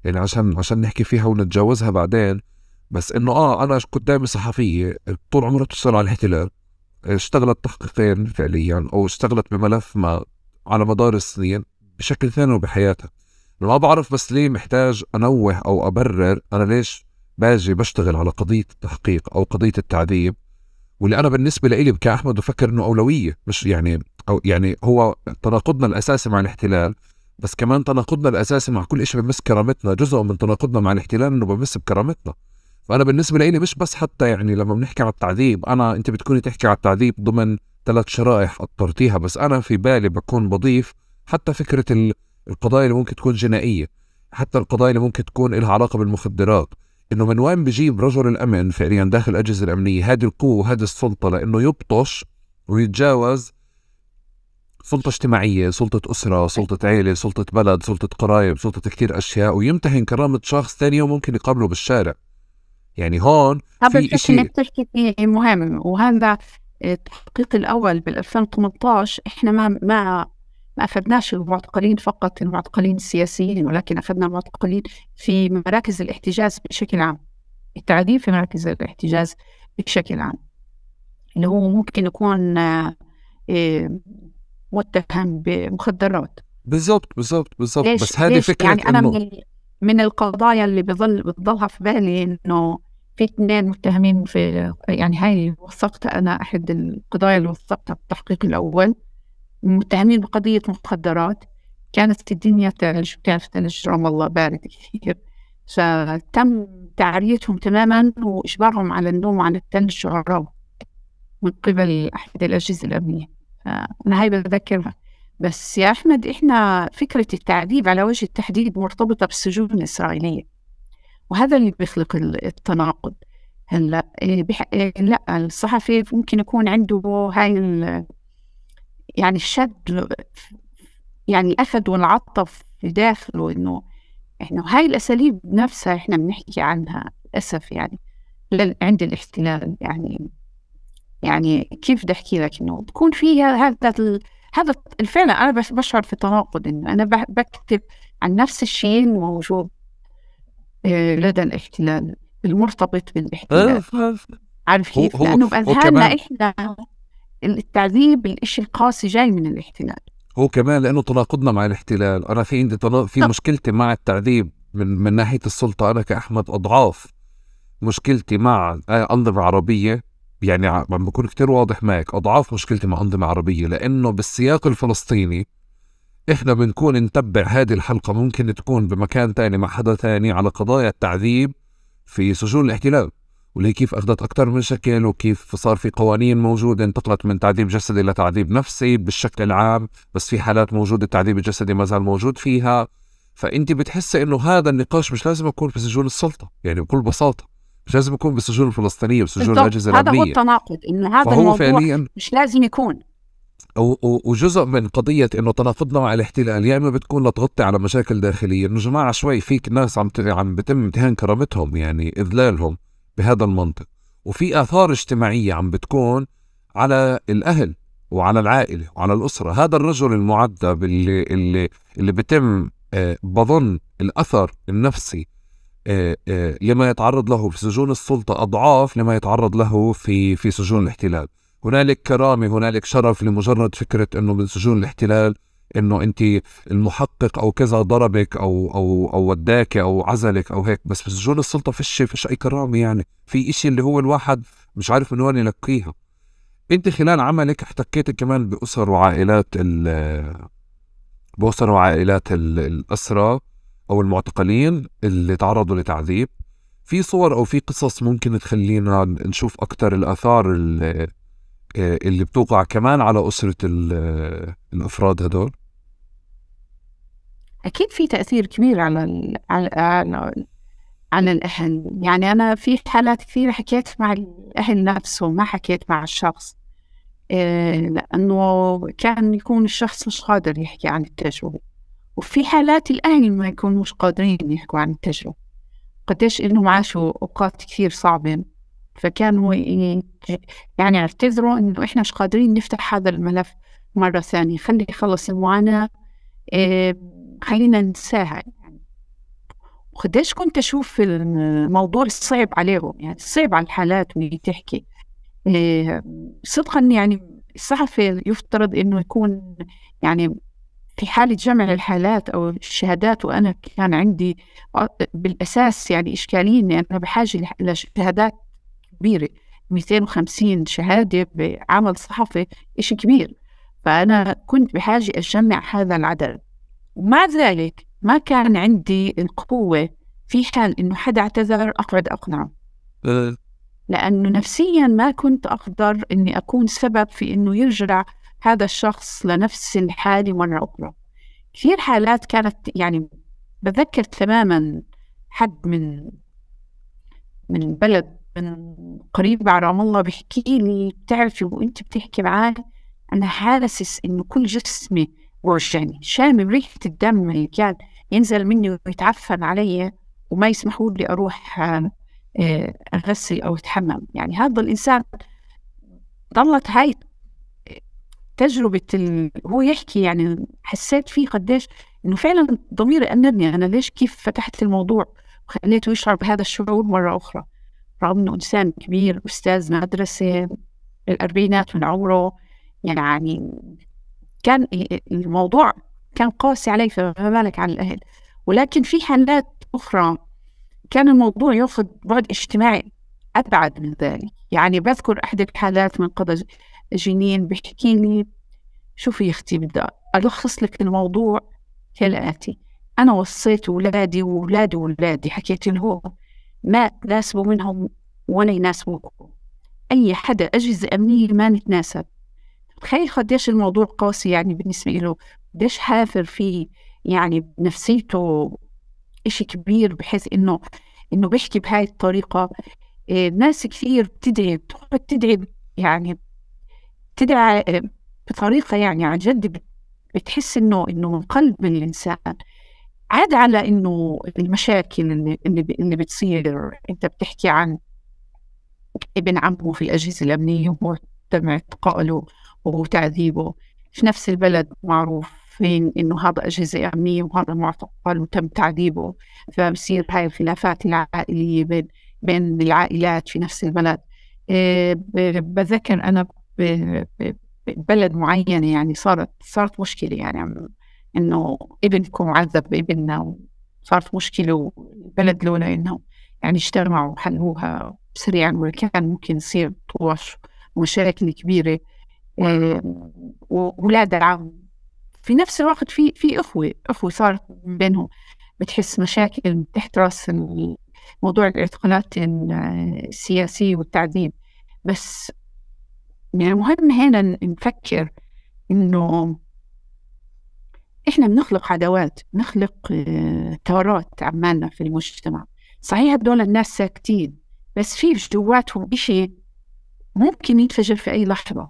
Speaker 2: يعني عشان عشان نحكي فيها ونتجاوزها بعدين بس انه اه انا قدامي صحفيه طول عمرها بتشتغل على الاحتلال اشتغلت تحقيقين فعليا او اشتغلت بملف ما على مدار السنين بشكل ثاني وبحياتها ما بعرف بس ليه محتاج انوه او ابرر انا ليش باجي بشتغل على قضيه التحقيق او قضيه التعذيب واللي انا بالنسبه لي كاحمد بفكر انه اولويه مش يعني او يعني هو تناقضنا الاساسي مع الاحتلال بس كمان تناقضنا الاساسي مع كل شيء بمس كرامتنا جزء من تناقضنا مع الاحتلال انه بمس بكرامتنا فانا بالنسبه لي مش بس حتى يعني لما بنحكي على التعذيب انا انت بتكوني تحكي على التعذيب ضمن ثلاث شرائح اضطرتيها بس انا في بالي بكون بضيف حتى فكره القضايا اللي ممكن تكون جنائيه حتى القضايا اللي ممكن تكون لها علاقه بالمخدرات انه من وين بجيب رجل الامن فعليا داخل الاجهزه الامنيه هذه القوه وهذه السلطه لانه يبطش ويتجاوز سلطة اجتماعية، سلطة أسرة، سلطة عيلة، سلطة بلد، سلطة قرايب، سلطة كثير أشياء ويمتهن كرامة شخص ثاني وممكن يقابله بالشارع يعني هون في شيء انت
Speaker 1: بتحكي مهم وهذا التحقيق الاول بال 2018 احنا ما ما ما اخذناش المعتقلين فقط المعتقلين السياسيين ولكن اخذنا المعتقلين في مراكز الاحتجاز بشكل عام التعذيب في مراكز الاحتجاز بشكل عام اللي هو ممكن يكون آه، متهم بمخدرات
Speaker 2: بالضبط بالضبط بالضبط بس هذه فكره يعني انا من,
Speaker 1: من القضايا اللي بظل بتضلها في بالي انه في اثنين متهمين في يعني هاي وثقتها أنا أحد القضايا اللي وثقتها بالتحقيق الأول متهمين بقضية مخدرات كانت الدنيا تلج وكانت الثلج رام الله بارد كثير فتم تعريتهم تماما وإجبارهم على النوم على الثلج من قبل أحد الأجهزة الأمنية أنا هاي بتذكرها بس يا أحمد إحنا فكرة التعذيب على وجه التحديد مرتبطة بالسجون الإسرائيلية وهذا اللي بيخلق التناقض هلا إيه، بح... إيه، لا الصحفي ممكن يكون عنده هاي ال... يعني الشد يعني الأخذ والعطف في داخله إنه إحنا هاي الأساليب نفسها إحنا بنحكي عنها للأسف يعني عند الاحتلال يعني يعني كيف بدي أحكي لك إنه بكون فيها هذا ال... هذا فعلا أنا بشعر في تناقض إنه أنا بكتب عن نفس الشيء الموجود آه، لدى الاحتلال المرتبط بالاحتلال آه، عارف كيف؟ لأنه بأذهاننا إحنا التعذيب الشيء القاسي جاي من الاحتلال
Speaker 2: هو كمان لأنه تناقضنا مع الاحتلال أنا في عندي في مشكلتي مع التعذيب من, من ناحية السلطة أنا كأحمد أضعاف مشكلتي مع أنظمة عربية يعني عم بكون كتير واضح معك أضعاف مشكلتي مع أنظمة عربية لأنه بالسياق الفلسطيني احنا بنكون نتبع هذه الحلقه ممكن تكون بمكان تاني مع حدا تاني على قضايا التعذيب في سجون الاحتلال واللي كيف اخذت اكثر من شكل وكيف صار في قوانين موجوده انتقلت من تعذيب جسدي لتعذيب نفسي بالشكل العام بس في حالات موجوده التعذيب الجسدي ما زال موجود فيها فانت بتحسي انه هذا النقاش مش لازم يكون في سجون السلطه يعني بكل بساطه مش لازم يكون بالسجون الفلسطينيه وسجون الاجهزه الامنيه هذا هو
Speaker 1: التناقض انه هذا الموضوع مش لازم يكون
Speaker 2: وجزء من قضية انه تنافضنا مع الاحتلال يا اما بتكون لتغطي على مشاكل داخلية انه جماعة شوي فيك ناس عم عم بتم امتهان كرامتهم يعني اذلالهم بهذا المنطق وفي اثار اجتماعية عم بتكون على الاهل وعلى العائلة وعلى الاسرة هذا الرجل المعذب اللي اللي اللي بتم آه بظن الاثر النفسي آه آه لما يتعرض له في سجون السلطة اضعاف لما يتعرض له في في سجون الاحتلال هنالك كرامه هنالك شرف لمجرد فكره انه من سجون الاحتلال انه انت المحقق او كذا ضربك او او او وداك او عزلك او هيك بس بسجون السلطه فيش فيش اي كرامه يعني في إشي اللي هو الواحد مش عارف من وين يلقيها انت خلال عملك احتكيت كمان باسر وعائلات ال باسر وعائلات الاسرى او المعتقلين اللي تعرضوا لتعذيب في صور او في قصص ممكن تخلينا نشوف اكثر الاثار آه، اللي بتوقع كمان على أسرة آه، الأفراد هدول؟
Speaker 1: أكيد في تأثير كبير على ال على على الأهل يعني أنا في حالات كثيرة حكيت مع الأهل نفسهم ما حكيت مع الشخص آه، لأنه كان يكون الشخص مش قادر يحكي عن التجربة وفي حالات الأهل ما يكونوا مش قادرين يحكوا عن التجربة قديش إنهم عاشوا أوقات كثير صعبة فكانوا يعني, يعني اعتذروا انه احنا مش قادرين نفتح هذا الملف مره ثانيه خلي يخلص المعاناه خلينا ننساها يعني وقديش كنت اشوف الموضوع الصعب عليهم يعني صعب على الحالات اللي تحكي صدقا يعني الصحفي يفترض انه يكون يعني في حالة جمع الحالات أو الشهادات وأنا كان عندي بالأساس يعني إشكالية إني أنا بحاجة لشهادات كبيرة 250 شهادة بعمل صحفي إشي كبير فأنا كنت بحاجة أجمع هذا العدد ومع ذلك ما كان عندي القوة في حال إنه حدا اعتذر أقعد أقنعه لأنه نفسيا ما كنت أقدر إني أكون سبب في إنه يرجع هذا الشخص لنفس الحالة مرة أخرى كثير حالات كانت يعني بتذكر تماما حد من من بلد من قريب على رام الله بيحكي لي بتعرفي وانت بتحكي معاه انا حاسس انه كل جسمي وجعني شامم ريحه الدم اللي كان ينزل مني ويتعفن علي وما يسمحوا لي اروح آه، اغسل او اتحمم يعني هذا الانسان ضلت هاي تجربة ال... هو يحكي يعني حسيت فيه قديش انه فعلا ضميري انبني انا ليش كيف فتحت الموضوع وخليته يشعر بهذا الشعور مرة اخرى رغم انه انسان كبير استاذ مدرسه بالاربعينات من عمره يعني كان الموضوع كان قاسي علي فما بالك على الاهل ولكن في حالات اخرى كان الموضوع ياخذ بعد اجتماعي ابعد من ذلك يعني بذكر احد الحالات من قبل جنين بيحكي لي شوفي يا اختي بدي الخص لك الموضوع كالاتي انا وصيت اولادي واولادي واولادي حكيت لهم ما تناسبوا منهم ولا يناسبوكم أي حدا أجهزة أمنية ما نتناسب تخيل قديش الموضوع قاسي يعني بالنسبة له قديش حافر فيه يعني بنفسيته إشي كبير بحيث إنه إنه بيحكي بهاي الطريقة آه، ناس كثير بتدعي بتقعد تدعي يعني بتدعي آه، بطريقة يعني عن جد بتحس إنه إنه من قلب الإنسان عاد على انه المشاكل اللي اللي بتصير انت بتحكي عن ابن عمه في الاجهزه الامنيه وهو تم اعتقاله وتعذيبه في نفس البلد معروفين انه هذا اجهزه امنيه وهذا معتقل وتم تعذيبه فبصير هاي الخلافات العائليه بين بين العائلات في نفس البلد آه، بذكر انا ببلد معينه يعني صارت صارت مشكله يعني انه ابنكم عذب ابننا وصارت مشكله والبلد لولا انه يعني اجتمعوا وحلوها سريعا وكان كان ممكن يصير طوش مشاكل كبيره آه، واولاد العم في نفس الوقت في في اخوه اخوه صارت بينهم بتحس مشاكل تحت راس موضوع الاعتقالات آه، السياسية والتعذيب بس يعني مهم هنا نفكر إنه احنا بنخلق عداوات بنخلق آه، ثورات عمالنا في المجتمع صحيح هدول الناس ساكتين بس في جواتهم شيء ممكن ينفجر في اي لحظه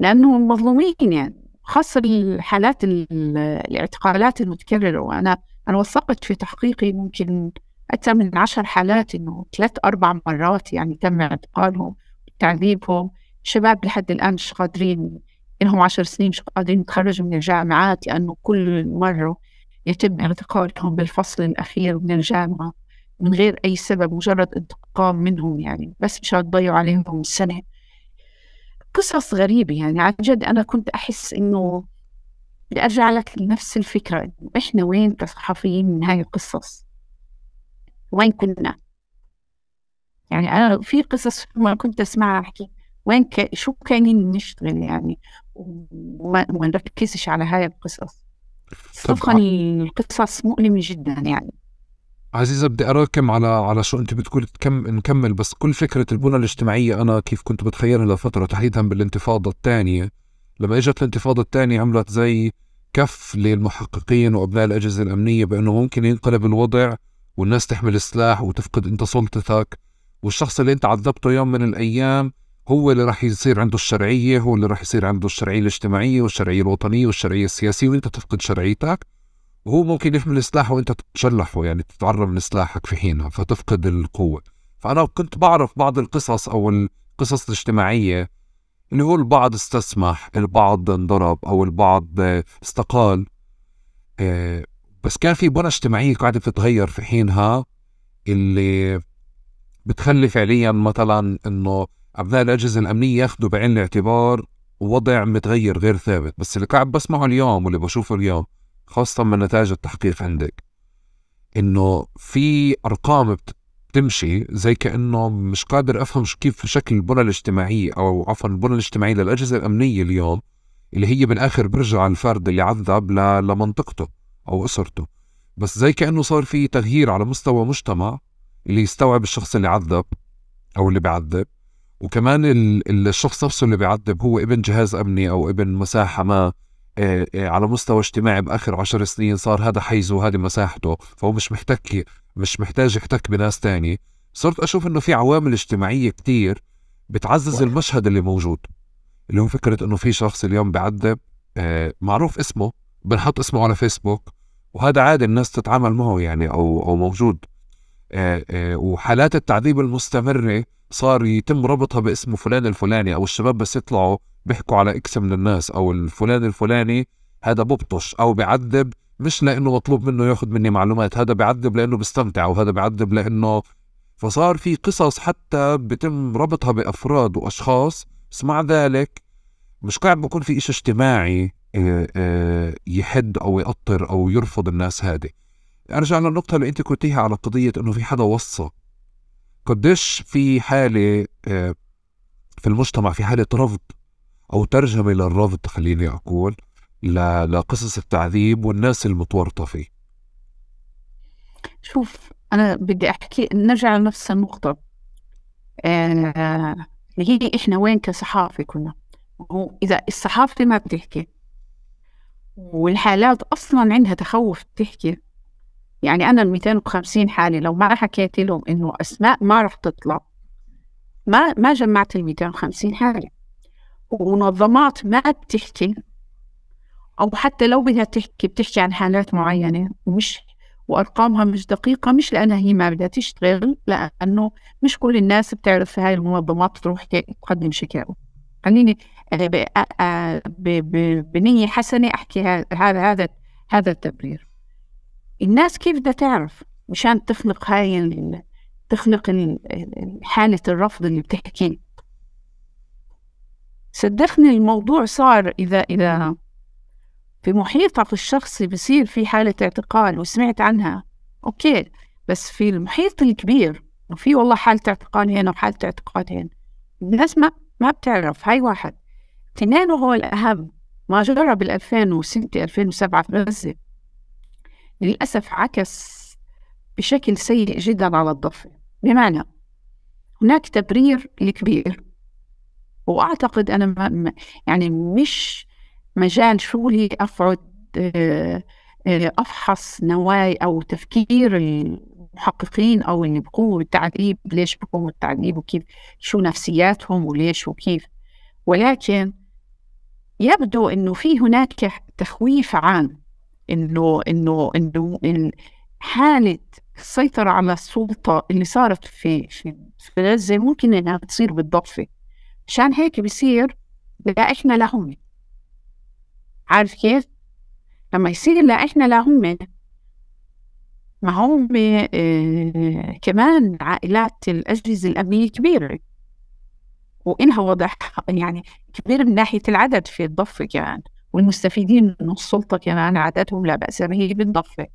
Speaker 1: لانهم مظلومين يعني خاصه الحالات الاعتقالات المتكرره وانا انا وثقت في تحقيقي ممكن اكثر من عشر حالات انه ثلاث اربع مرات يعني تم اعتقالهم تعذيبهم شباب لحد الان مش قادرين لهم عشر سنين مش قادرين يتخرجوا من الجامعات لأنه كل مرة يتم اعتقالهم بالفصل الأخير من الجامعة من غير أي سبب مجرد انتقام منهم يعني بس مشان تضيعوا عليهم السنة قصص غريبة يعني عن جد أنا كنت أحس إنه بدي أرجع لك لنفس الفكرة إنه إحنا وين كصحفيين من هاي القصص وين كنا يعني أنا في قصص ما كنت أسمعها أحكي وين ك... شو كاينين نشتغل يعني وما نركزش على هاي القصص صدقا القصص مؤلمة جدا يعني
Speaker 2: عزيزة بدي أراكم على على شو أنت بتقول تكم... نكمل بس كل فكرة البنى الاجتماعية أنا كيف كنت بتخيلها لفترة تحديدا بالانتفاضة الثانية لما إجت الانتفاضة الثانية عملت زي كف للمحققين وأبناء الأجهزة الأمنية بأنه ممكن ينقلب الوضع والناس تحمل السلاح وتفقد أنت سلطتك والشخص اللي أنت عذبته يوم من الأيام هو اللي راح يصير عنده الشرعيه هو اللي راح يصير عنده الشرعيه الاجتماعيه والشرعيه الوطنيه والشرعيه السياسيه وانت تفقد شرعيتك وهو ممكن يحمل سلاح وانت تتشلحه يعني تتعرض لسلاحك في حينها فتفقد القوه فانا كنت بعرف بعض القصص او القصص الاجتماعيه اللي هو البعض استسمح البعض انضرب او البعض استقال آه، بس كان في بنى اجتماعيه قاعده بتتغير في حينها اللي بتخلي فعليا مثلا انه أبناء الأجهزة الأمنية ياخذوا بعين الاعتبار وضع متغير غير ثابت بس اللي قاعد بسمعه اليوم واللي بشوفه اليوم خاصة من نتائج التحقيق عندك إنه في أرقام بتمشي زي كأنه مش قادر أفهم كيف شكل البنى الاجتماعية أو عفوا البنى الاجتماعية للأجهزة الأمنية اليوم اللي هي بالآخر برجع الفرد اللي عذب لمنطقته أو أسرته بس زي كأنه صار في تغيير على مستوى مجتمع اللي يستوعب الشخص اللي عذب أو اللي بعذب وكمان الشخص نفسه اللي بيعذب هو ابن جهاز امني او ابن مساحه ما آه، آه، على مستوى اجتماعي باخر عشر سنين صار هذا حيزه وهذه مساحته فهو مش محتك مش محتاج يحتك بناس تاني صرت اشوف انه في عوامل اجتماعيه كتير بتعزز المشهد اللي موجود اللي هو فكره انه في شخص اليوم بيعذب آه، معروف اسمه بنحط اسمه على فيسبوك وهذا عادي الناس تتعامل معه يعني او او موجود وحالات التعذيب المستمره صار يتم ربطها باسم فلان الفلاني او الشباب بس يطلعوا بيحكوا على اكس من الناس او الفلان الفلاني هذا ببطش او بيعذب مش لانه مطلوب منه ياخذ مني معلومات هذا بيعذب لانه بيستمتع وهذا بيعذب لانه فصار في قصص حتى بتم ربطها بافراد واشخاص بس مع ذلك مش قاعد بكون في إشي اجتماعي آه، آه، يحد او يقطر او يرفض الناس هذه ارجع للنقطه اللي انت كنتيها على قضيه انه في حدا وصى قديش في حالة آه، في المجتمع في حالة رفض أو ترجمة للرفض خليني أقول لقصص التعذيب والناس المتورطة فيه
Speaker 1: شوف أنا بدي أحكي نرجع لنفس النقطة اللي آه، هي إحنا وين كصحافة كنا إذا الصحافة ما بتحكي والحالات أصلا عندها تخوف تحكي يعني أنا ال 250 حالة لو ما حكيت لهم إنه أسماء ما رح تطلع ما ما جمعت ال 250 حالة ومنظمات ما بتحكي أو حتى لو بدها تحكي بتحكي عن حالات معينة ومش وأرقامها مش دقيقة مش لأنها هي ما بدها تشتغل لأنه مش كل الناس بتعرف في هاي المنظمات تروح تقدم شكاوى خليني آه، آه، بنية حسنة أحكي هذا هذا هذا التبرير الناس كيف بدها تعرف مشان تخنق هاي تخنق حالة الرفض اللي بتحكي صدقني الموضوع صار إذا إذا في محيطك الشخصي بصير في حالة اعتقال وسمعت عنها أوكي بس في المحيط الكبير وفي والله حالة اعتقال هنا وحالة اعتقال هنا الناس ما ما بتعرف هاي واحد اثنين وهو الأهم ما جرى بال 2006 2007 في غزة للأسف عكس بشكل سيء جدا على الضفة بمعنى هناك تبرير الكبير وأعتقد أنا ما يعني مش مجال شغلي أقعد آه، آه، أفحص نوايا أو تفكير المحققين أو اللي بقوموا بالتعذيب ليش بقوموا بالتعذيب وكيف شو نفسياتهم وليش وكيف ولكن يبدو أنه في هناك تخويف عام انه انه انه إن حاله السيطره على السلطه اللي صارت في في في غزه ممكن انها تصير بالضفه عشان هيك بصير لا احنا لا هم عارف كيف؟ لما يصير لا احنا لا هم ما هم آه كمان عائلات الأجهزة الأمنية كبيرة وإلها وضع يعني كبير من ناحية العدد في الضفة كمان والمستفيدين من السلطة كمان عادتهم لا بأس به بالضفة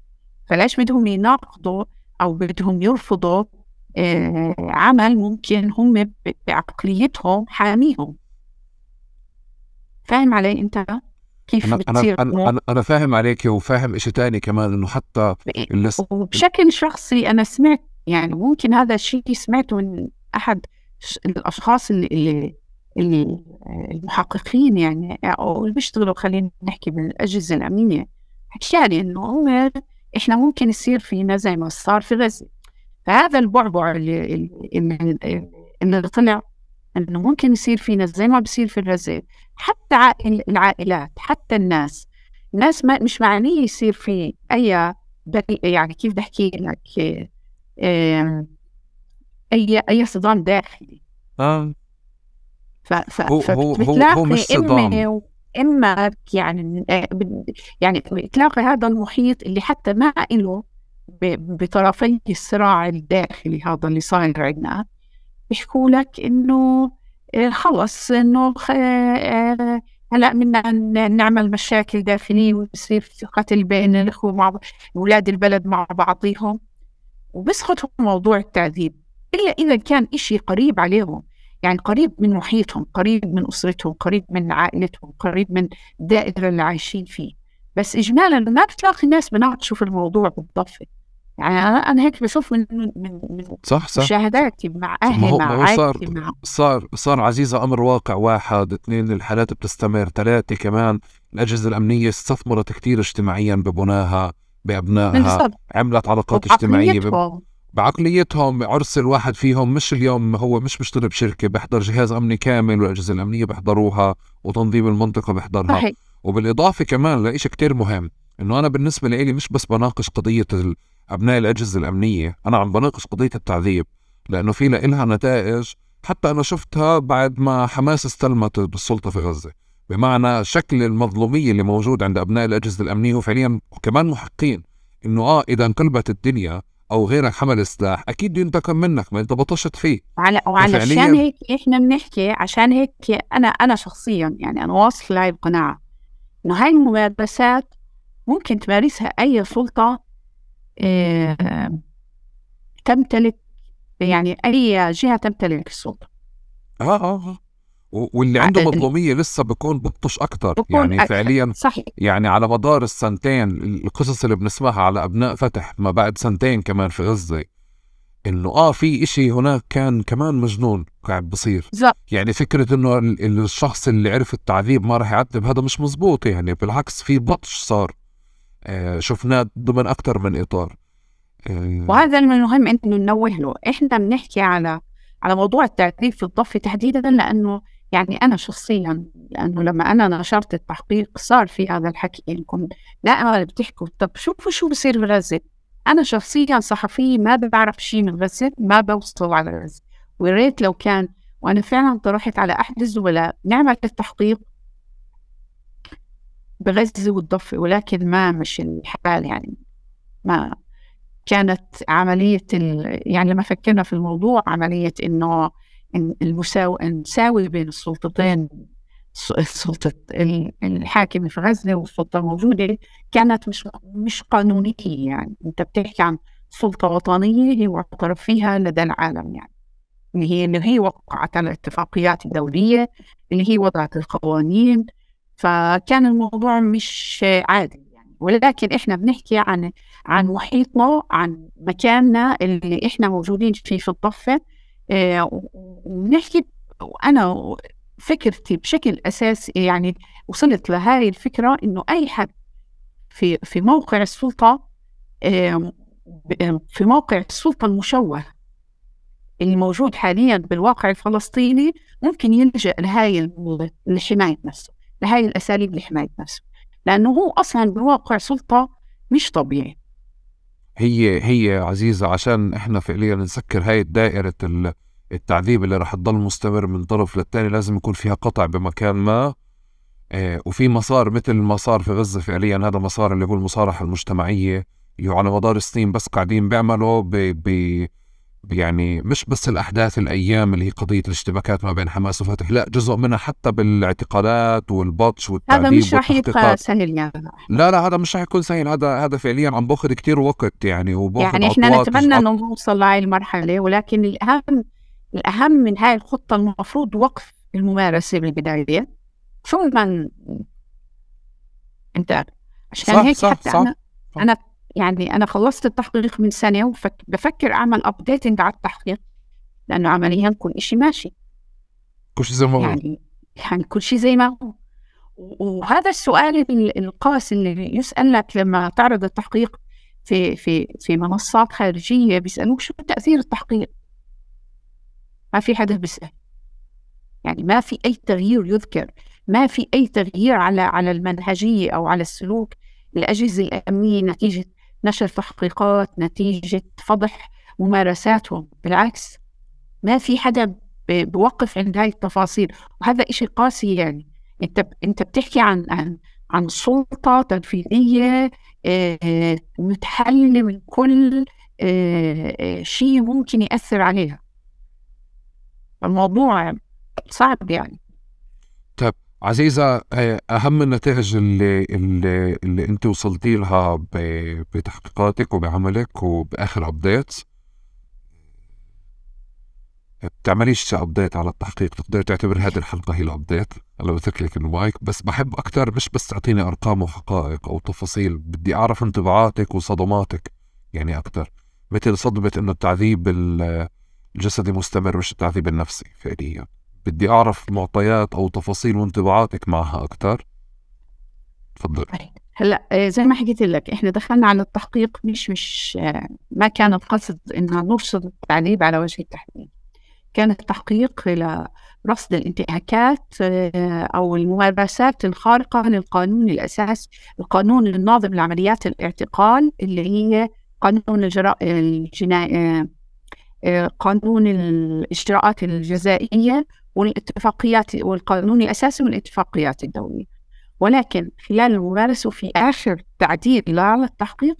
Speaker 1: فلاش بدهم يناقضوا أو بدهم يرفضوا آه، عمل ممكن هم بعقليتهم حاميهم فاهم علي أنت؟ كيف أنا بتصير أنا, أنا,
Speaker 2: أنا فاهم عليك وفاهم إشي تاني كمان إنه حتى اللس...
Speaker 1: وبشكل شخصي أنا سمعت يعني ممكن هذا الشيء سمعته من أحد الأشخاص اللي, اللي المحققين يعني او اللي بيشتغلوا خلينا نحكي بالاجهزه الامنيه حكى لي انه احنا ممكن يصير فينا زي ما صار في غزه فهذا البعبع اللي اللي, اللي طلع انه ممكن يصير فينا زي ما بصير في غزه حتى العائلات حتى الناس الناس ما مش معنيه يصير في اي يعني كيف بدي احكي لك اي اي صدام داخلي آه. ف ف هو هو هو مش صدام اما يعني يعني اطلاق هذا المحيط اللي حتى ما له بطرفي الصراع الداخلي هذا اللي صاير عندنا بيحكوا لك انه آه، خلص انه آه، هلا بدنا نعمل مشاكل داخليه ويصير قتل بين الاخوه مع اولاد البلد مع بعضيهم وبسقطوا موضوع التعذيب الا اذا كان إشي قريب عليهم يعني قريب من محيطهم قريب من أسرتهم قريب من عائلتهم قريب من الدائرة اللي عايشين فيه بس إجمالا ما بتلاقي الناس بنقعد تشوف الموضوع بالضفة يعني أنا أنا هيك بشوف من من من صح صح مشاهداتي مع أهلي مع عائلتي صار
Speaker 2: صار صار عزيزة أمر واقع واحد اثنين الحالات بتستمر ثلاثة كمان الأجهزة الأمنية استثمرت كثير اجتماعيا ببناها بأبنائها عملت علاقات اجتماعية بب... بعقليتهم عرس الواحد فيهم مش اليوم هو مش بيشتغل بشركه بيحضر جهاز امني كامل والاجهزه الامنيه بيحضروها وتنظيم المنطقه بيحضرها صحيح. وبالاضافه كمان لشيء كتير مهم انه انا بالنسبه لي مش بس بناقش قضيه ابناء الاجهزه الامنيه انا عم بناقش قضيه التعذيب لانه في لها نتائج حتى انا شفتها بعد ما حماس استلمت السلطه في غزه بمعنى شكل المظلوميه اللي موجود عند ابناء الاجهزه الامنيه وفعليا كمان محقين انه اه اذا انقلبت الدنيا او غيرك حمل سلاح اكيد ينتقم منك ما انت بطشت فيه
Speaker 1: وعلى وعلشان هيك احنا بنحكي عشان هيك انا انا شخصيا يعني انا واصل لهي القناعه انه هاي الممارسات ممكن تمارسها اي سلطه إيه تمتلك يعني اي جهه تمتلك السلطه
Speaker 2: اه اه, آه. واللي عنده مظلوميه لسه بيكون ببطش اكتر بكون يعني فعليا صحيح يعني على مدار السنتين القصص اللي بنسمعها على ابناء فتح ما بعد سنتين كمان في غزه انه اه في إشي هناك كان كمان مجنون قاعد بصير يعني فكره انه الشخص اللي عرف التعذيب ما راح يعذب هذا مش مزبوط يعني بالعكس في بطش صار آه شفناه ضمن اكثر من اطار آه
Speaker 1: وهذا المهم انه ننوه له احنا بنحكي على على موضوع التعذيب في الضفه تحديدا لانه يعني أنا شخصيا لأنه لما أنا نشرت التحقيق صار في هذا الحكي إنكم لا بتحكوا طب شوفوا شو بصير بغزة أنا شخصيا صحفية ما بعرف شيء من غزة ما بوصل على غزة وريت لو كان وأنا فعلا طرحت على أحد الزملاء نعمل التحقيق بغزة والضفة ولكن ما مش الحال يعني ما كانت عملية ال... يعني لما فكرنا في الموضوع عملية إنه المساو... نساوي بين السلطتين السلطة الحاكمة في غزة والسلطة الموجودة كانت مش مش قانونية يعني أنت بتحكي عن سلطة وطنية هي معترف فيها لدى العالم يعني اللي هي اللي هي وقعت على الاتفاقيات الدولية اللي هي وضعت القوانين فكان الموضوع مش عادي يعني ولكن احنا بنحكي عن عن محيطنا عن مكاننا اللي احنا موجودين فيه في الضفة آه، ونحكي وانا فكرتي بشكل اساسي يعني وصلت لهذه الفكره انه اي حد في في موقع السلطه في موقع السلطه المشوه اللي موجود حاليا بالواقع الفلسطيني ممكن يلجا لهاي لحمايه نفسه لهاي الاساليب لحمايه نفسه لانه هو اصلا بالواقع سلطه مش
Speaker 2: طبيعي هي هي عزيزة عشان احنا فعليا نسكر هاي دائرة التعذيب اللي رح تضل مستمر من طرف للتاني لازم يكون فيها قطع بمكان ما آه، وفي مسار مثل ما صار في غزة فعليا هذا مسار اللي هو المصالحة المجتمعية يعني على مدار السنين بس قاعدين بيعملوا ب بي بي يعني مش بس الاحداث الايام اللي هي قضيه الاشتباكات ما بين حماس وفتح لا جزء منها حتى بالاعتقالات والبطش والتعذيب هذا مش راح يبقى سهل يعني لا لا هذا مش راح يكون سهل هذا هذا فعليا عم باخذ كثير وقت يعني وباخذ يعني احنا نتمنى
Speaker 1: انه نوصل لهي المرحله ولكن الاهم الاهم من هاي الخطه المفروض وقف الممارسه بالبدايه ثم انت عشان صح هيك صح حتى صح انا صح. انا يعني انا خلصت التحقيق من سنه وبفكر اعمل ابديتنج على التحقيق لانه عمليا كل شيء ماشي
Speaker 2: كل شيء زي ما هو يعني
Speaker 1: يعني كل شيء زي ما هو وهذا السؤال القاسي اللي يسأل لك لما تعرض التحقيق في في في منصات خارجية بيسألوك شو تأثير التحقيق ما في حدا بيسأل يعني ما في أي تغيير يذكر ما في أي تغيير على على المنهجية أو على السلوك الأجهزة الأمنية نتيجة نشر تحقيقات نتيجة فضح ممارساتهم بالعكس ما في حدا بوقف عند هاي التفاصيل وهذا إشي قاسي يعني أنت أنت بتحكي عن عن عن سلطة تنفيذية آه، آه، متحلة من كل آه، شيء ممكن يأثر عليها الموضوع صعب يعني
Speaker 2: طب عزيزة أهم النتائج اللي اللي, اللي أنت وصلتي لها بتحقيقاتك وبعملك وبآخر أبديت بتعمليش أبديت على التحقيق تقدر تعتبر هذه الحلقة هي الأبديت أنا بترك لك المايك بس بحب أكثر مش بس تعطيني أرقام وحقائق أو تفاصيل بدي أعرف انطباعاتك وصدماتك يعني أكثر مثل صدمة إنه التعذيب الجسدي مستمر مش التعذيب النفسي فعليا بدي أعرف معطيات أو تفاصيل وانطباعاتك معها أكثر تفضل طيب،
Speaker 1: هلا آه، زي ما حكيت لك احنا دخلنا على التحقيق مش مش آه، ما كان القصد ان نرصد التعذيب على وجه التحديد كان التحقيق لرصد الانتهاكات آه، او الممارسات الخارقه للقانون الاساس القانون الناظم لعمليات الاعتقال اللي هي قانون الجرا... الجنائي قانون الاجراءات الجزائيه والاتفاقيات والقانون الأساسي والاتفاقيات الدولية ولكن خلال الممارسة وفي آخر تعديل للتحقيق التحقيق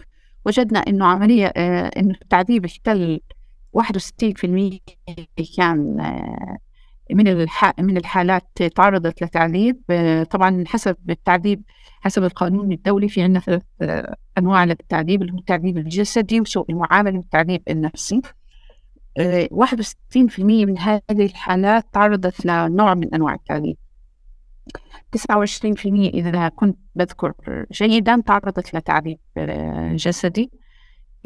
Speaker 1: وجدنا أنه عملية أنه التعذيب احتل 61% كان آه، من من الحالات تعرضت لتعذيب آه، طبعا حسب التعذيب حسب القانون الدولي في عندنا ثلاث آه، انواع للتعذيب اللي هو التعذيب الجسدي وسوء المعامله والتعذيب النفسي 61% من هذه الحالات تعرضت لنوع من أنواع التعذيب 29% إذا كنت بذكر جيدا تعرضت لتعذيب آه، جسدي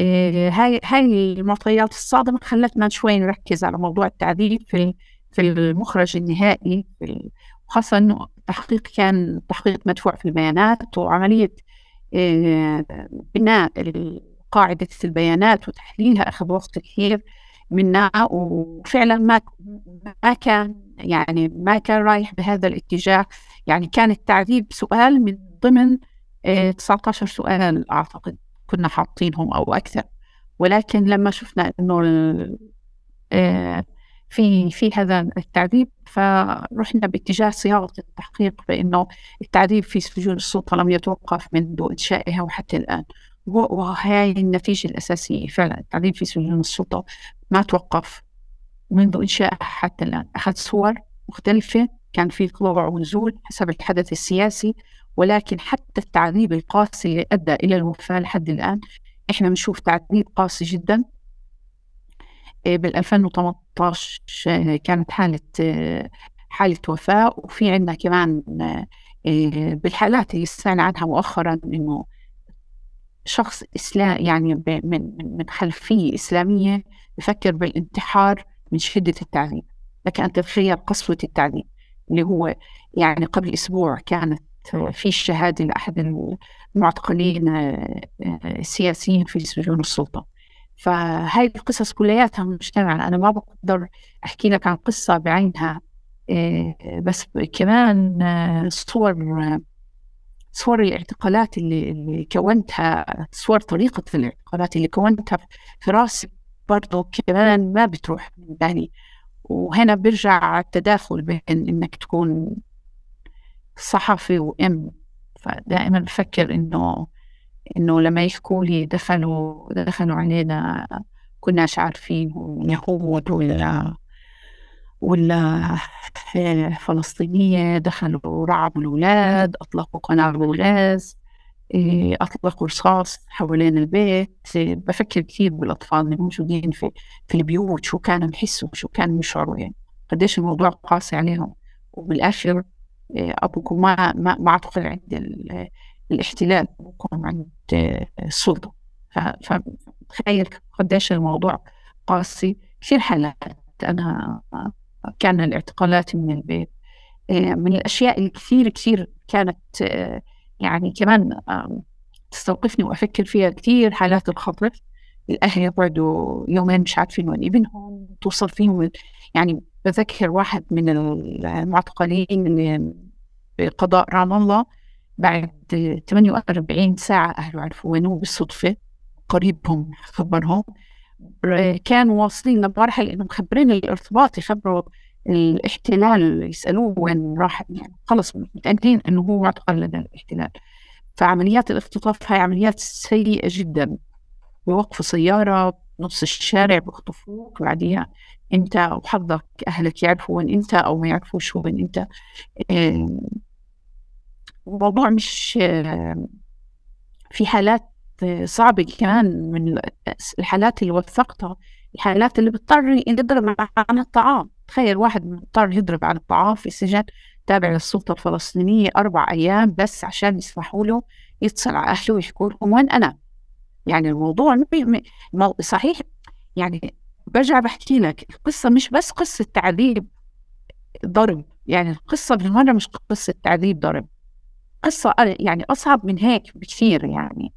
Speaker 1: آه، هاي هاي المعطيات الصادمة خلتنا شوي نركز على موضوع التعذيب في في المخرج النهائي وخاصة أنه التحقيق كان تحقيق مدفوع في البيانات وعملية آه، بناء قاعدة البيانات وتحليلها أخذ وقت كثير منا وفعلا ما ما كان يعني ما كان رايح بهذا الاتجاه يعني كان التعذيب سؤال من ضمن 19 آه، سؤال اعتقد كنا حاطينهم او اكثر ولكن لما شفنا انه آه، في في هذا التعذيب فرحنا باتجاه صياغه التحقيق بانه التعذيب في سجون السلطه لم يتوقف منذ انشائها وحتى الان وهاي النتيجة الأساسية فعلا التعذيب في سجون السلطة ما توقف منذ انشاء حتى الآن أخذ صور مختلفة كان في طلوع ونزول حسب الحدث السياسي ولكن حتى التعذيب القاسي اللي أدى إلى الوفاة لحد الآن إحنا بنشوف تعذيب قاسي جدا آه، بال 2018 آه، كانت حالة آه، حالة وفاة وفي عندنا كمان بالحالات اللي سمعنا عنها مؤخرا إنه شخص إسلام يعني من, من من خلفية إسلامية بفكر بالانتحار من شدة التعذيب لك أن تتخيل قسوة التعذيب اللي هو يعني قبل أسبوع كانت في الشهادة لأحد المعتقلين آه، آه، السياسيين في سجون السلطة فهاي القصص كلياتها مجتمعة أنا ما بقدر أحكي لك عن قصة بعينها آه، بس كمان صور صور الاعتقالات اللي, اللي كونتها صور طريقة الاعتقالات اللي كونتها في راسي برضو كمان ما بتروح من بالي يعني وهنا بيرجع التداخل بين انك تكون صحفي وام فدائما بفكر انه انه لما يحكوا لي دخلوا دخلوا علينا كناش عارفين يهود ولا ولا فلسطينية دخلوا رعبوا الأولاد أطلقوا قنابل الغاز إيه، أطلقوا رصاص حوالين البيت بفكر كثير بالأطفال اللي موجودين في, في البيوت شو كانوا يحسوا شو كانوا يشعروا يعني قديش الموضوع قاسي عليهم وبالآخر إيه، أبوكم ما ما ما أعتقد عند الاحتلال أبوكم عند السلطة فتخيل قديش الموضوع قاسي كثير حالات أنا كان الاعتقالات من البيت آه، من الأشياء الكثير كثير كانت آه، يعني كمان تستوقفني وأفكر فيها كثير حالات الخطر الأهل يقعدوا يومين مش عارفين وين ابنهم توصل فيهم يعني بذكر واحد من المعتقلين من بقضاء رام الله بعد 48 ساعة أهله عرفوا وينه بالصدفة قريبهم خبرهم إيه، كانوا واصلين لمرحلة إنه مخبرين الارتباط يخبروا الاحتلال يسألوه وين راح يعني خلص متأكدين إنه هو اعتقل لدى الاحتلال فعمليات الاختطاف هاي عمليات سيئة جدا بوقف سيارة نص الشارع بخطفوك بعديها انت وحظك اهلك يعرفوا وين انت او ما يعرفوش وين انت إيه، الموضوع مش آه، في حالات صعبة كمان من الحالات اللي وثقتها الحالات اللي بتضطر يضرب عن الطعام تخيل واحد مضطر يضرب عن الطعام في سجن تابع للسلطة الفلسطينية أربع أيام بس عشان يسمحوا له يتصل على أهله ويحكوا لهم وين أنا يعني الموضوع صحيح يعني برجع بحكي لك القصة مش بس قصة تعذيب ضرب يعني القصة بالمرة مش قصة تعذيب ضرب قصة يعني أصعب من هيك بكثير يعني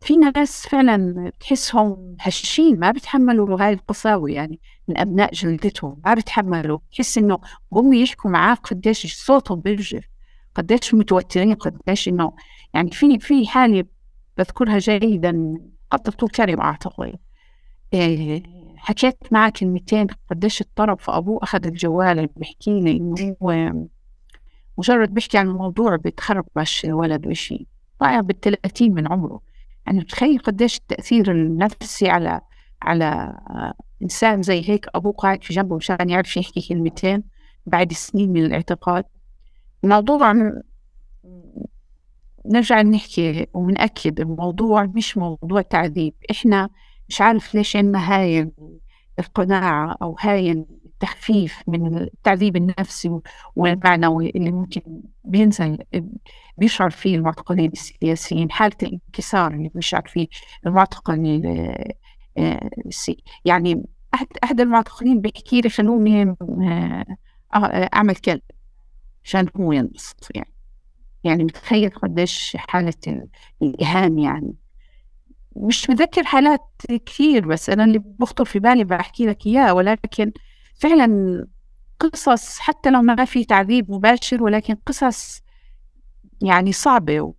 Speaker 1: في ناس فعلا تحسهم هشين ما بيتحملوا هاي القساوة يعني من أبناء جلدتهم ما بيتحملوا تحس إنه هم يحكوا معك قديش صوتهم بيرجف قديش متوترين قديش إنه يعني في في حالة بذكرها جيدا قد طول كريم أعتقد إيه حكيت معك كلمتين قديش اضطرب فأبوه أخذ الجوال بيحكي لي إنه هو مجرد بيحكي عن الموضوع بتخربش الولد وشي طائع بالثلاثين من عمره يعني تخيل قديش التأثير النفسي على على آه، إنسان زي هيك أبوه قاعد في جنبه مشان يعرف يحكي كلمتين بعد سنين من الاعتقاد الموضوع نرجع نحكي ونأكد الموضوع مش موضوع تعذيب إحنا مش عارف ليش عنا هاي القناعة أو هاي تخفيف من التعذيب النفسي والمعنوي اللي ممكن بينزل بيشعر فيه المعتقلين السياسيين حالة الانكسار اللي بيشعر فيه المعتقل آه، آه، يعني أحد أحد المعتقلين بيحكي لي خلوني آه، أعمل كلب عشان هو ينبسط يعني يعني متخيل قديش حالة الإهانة يعني مش متذكر حالات كثير بس أنا اللي بخطر في بالي بحكي لك إياه ولكن فعلا قصص حتى لو ما في تعذيب مباشر ولكن قصص يعني صعبة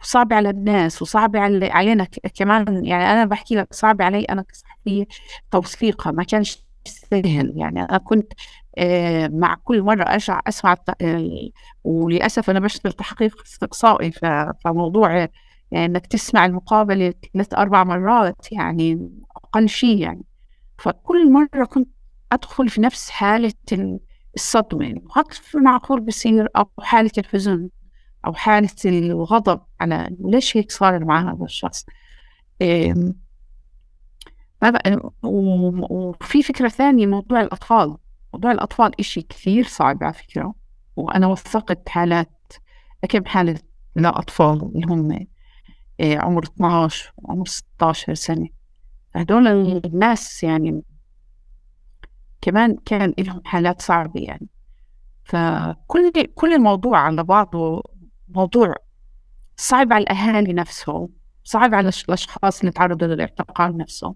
Speaker 1: وصعبة على الناس وصعبة علينا كمان يعني أنا بحكي لك صعبة علي أنا كصحفية توثيقها ما كانش سهل يعني أنا كنت آه، مع كل مرة أرجع أسمع آه، وللأسف أنا بشتغل تحقيق استقصائي فموضوع يعني انك تسمع المقابله ثلاث اربع مرات يعني اقل شيء يعني فكل مره كنت أدخل في نفس حالة الصدمة عطف يعني معقول بصير أو حالة الحزن أو حالة الغضب على ليش هيك صار مع هذا الشخص وفي فكرة ثانية موضوع الأطفال موضوع الأطفال إشي كثير صعب على فكرة وأنا وثقت حالات كم حالة لأطفال اللي هم إيه، عمر 12 وعمر 16 سنة هدول الناس يعني كمان كان لهم حالات صعبة يعني فكل كل الموضوع على بعضه موضوع صعب على الأهالي نفسهم صعب على الأشخاص اللي تعرضوا للاعتقال نفسهم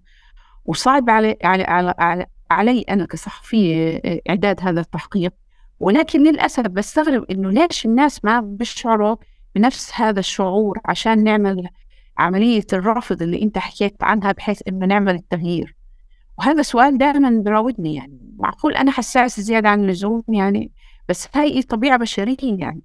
Speaker 1: وصعب علي علي, علي, علي, أنا كصحفية إعداد هذا التحقيق ولكن للأسف بستغرب إنه ليش الناس ما بيشعروا بنفس هذا الشعور عشان نعمل عملية الرافض اللي أنت حكيت عنها بحيث إنه نعمل التغيير وهذا سؤال دائما بيراودني يعني معقول انا حساسه زياده عن اللزوم يعني بس هاي طبيعه بشريه يعني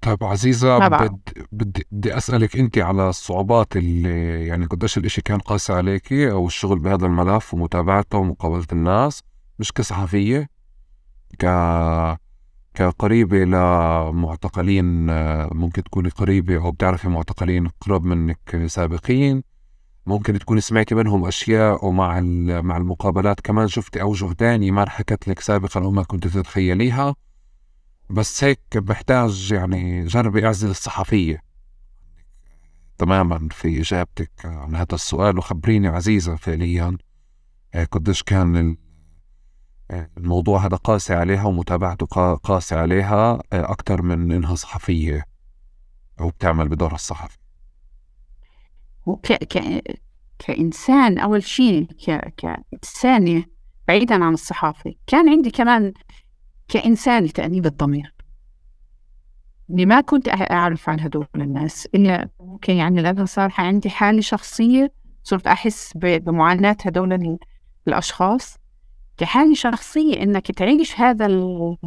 Speaker 2: طيب عزيزة بدي, بدي بدي اسألك انت على الصعوبات اللي يعني قديش الاشي كان قاسي عليك او الشغل بهذا الملف ومتابعته ومقابلة الناس مش كصحفية ك كقريبة لمعتقلين ممكن تكوني قريبة او بتعرفي معتقلين قرب منك سابقين ممكن تكون سمعتي منهم اشياء ومع مع المقابلات كمان شفتي اوجه تاني ما حكت لك سابقا او ما كنت تتخيليها بس هيك بحتاج يعني جربي اعزل الصحفيه تماما في اجابتك عن هذا السؤال وخبريني عزيزه فعليا آه، قديش كان آه، الموضوع هذا قاسي عليها ومتابعته قاسي عليها آه، اكثر من انها صحفيه او بتعمل بدورها الصحفي
Speaker 1: وك... ك... كإنسان أول شيء ك... كإنسانة بعيدا عن الصحافة كان عندي كمان كإنسان تأنيب الضمير إني ما كنت أعرف عن هدول الناس الا ممكن يعني لانه صار عندي حالة شخصية صرت أحس بمعاناة هدول الأشخاص كحالة شخصية إنك تعيش هذا ال...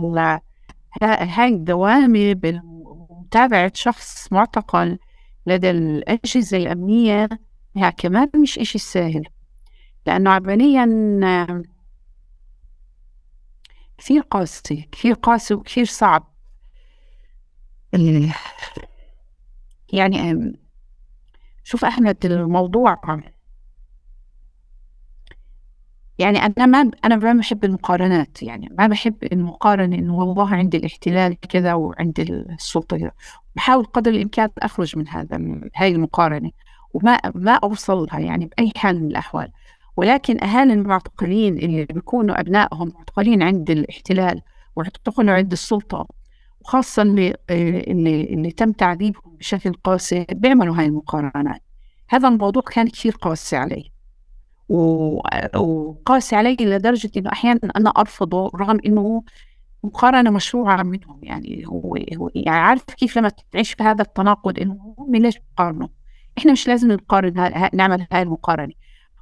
Speaker 1: هاي الدوامة بمتابعة شخص معتقل لدى الأجهزة الأمنية هي كمان مش إشي سهل لأنه عمليا كثير قاسي كثير قاسي وكثير صعب إيه. يعني شوف أحمد الموضوع يعني انا ما انا ما بحب المقارنات يعني ما بحب المقارنه انه والله عند الاحتلال كذا وعند السلطه كذا بحاول قدر الامكان اخرج من هذا من هاي المقارنه وما ما اوصلها يعني باي حال من الاحوال ولكن اهالي المعتقلين اللي بيكونوا ابنائهم معتقلين عند الاحتلال واعتقلوا عند السلطه وخاصه اللي اللي, اللي تم تعذيبهم بشكل قاسي بيعملوا هاي المقارنات هذا الموضوع كان كثير قاسي علي وقاسي علي لدرجة إنه أحيانا أنا أرفضه رغم إنه مقارنة مشروعة منهم يعني هو هو يعني عارف كيف لما تعيش بهذا التناقض إنه هم ليش بقارنوا؟ إحنا مش لازم نقارن ها نعمل هاي المقارنة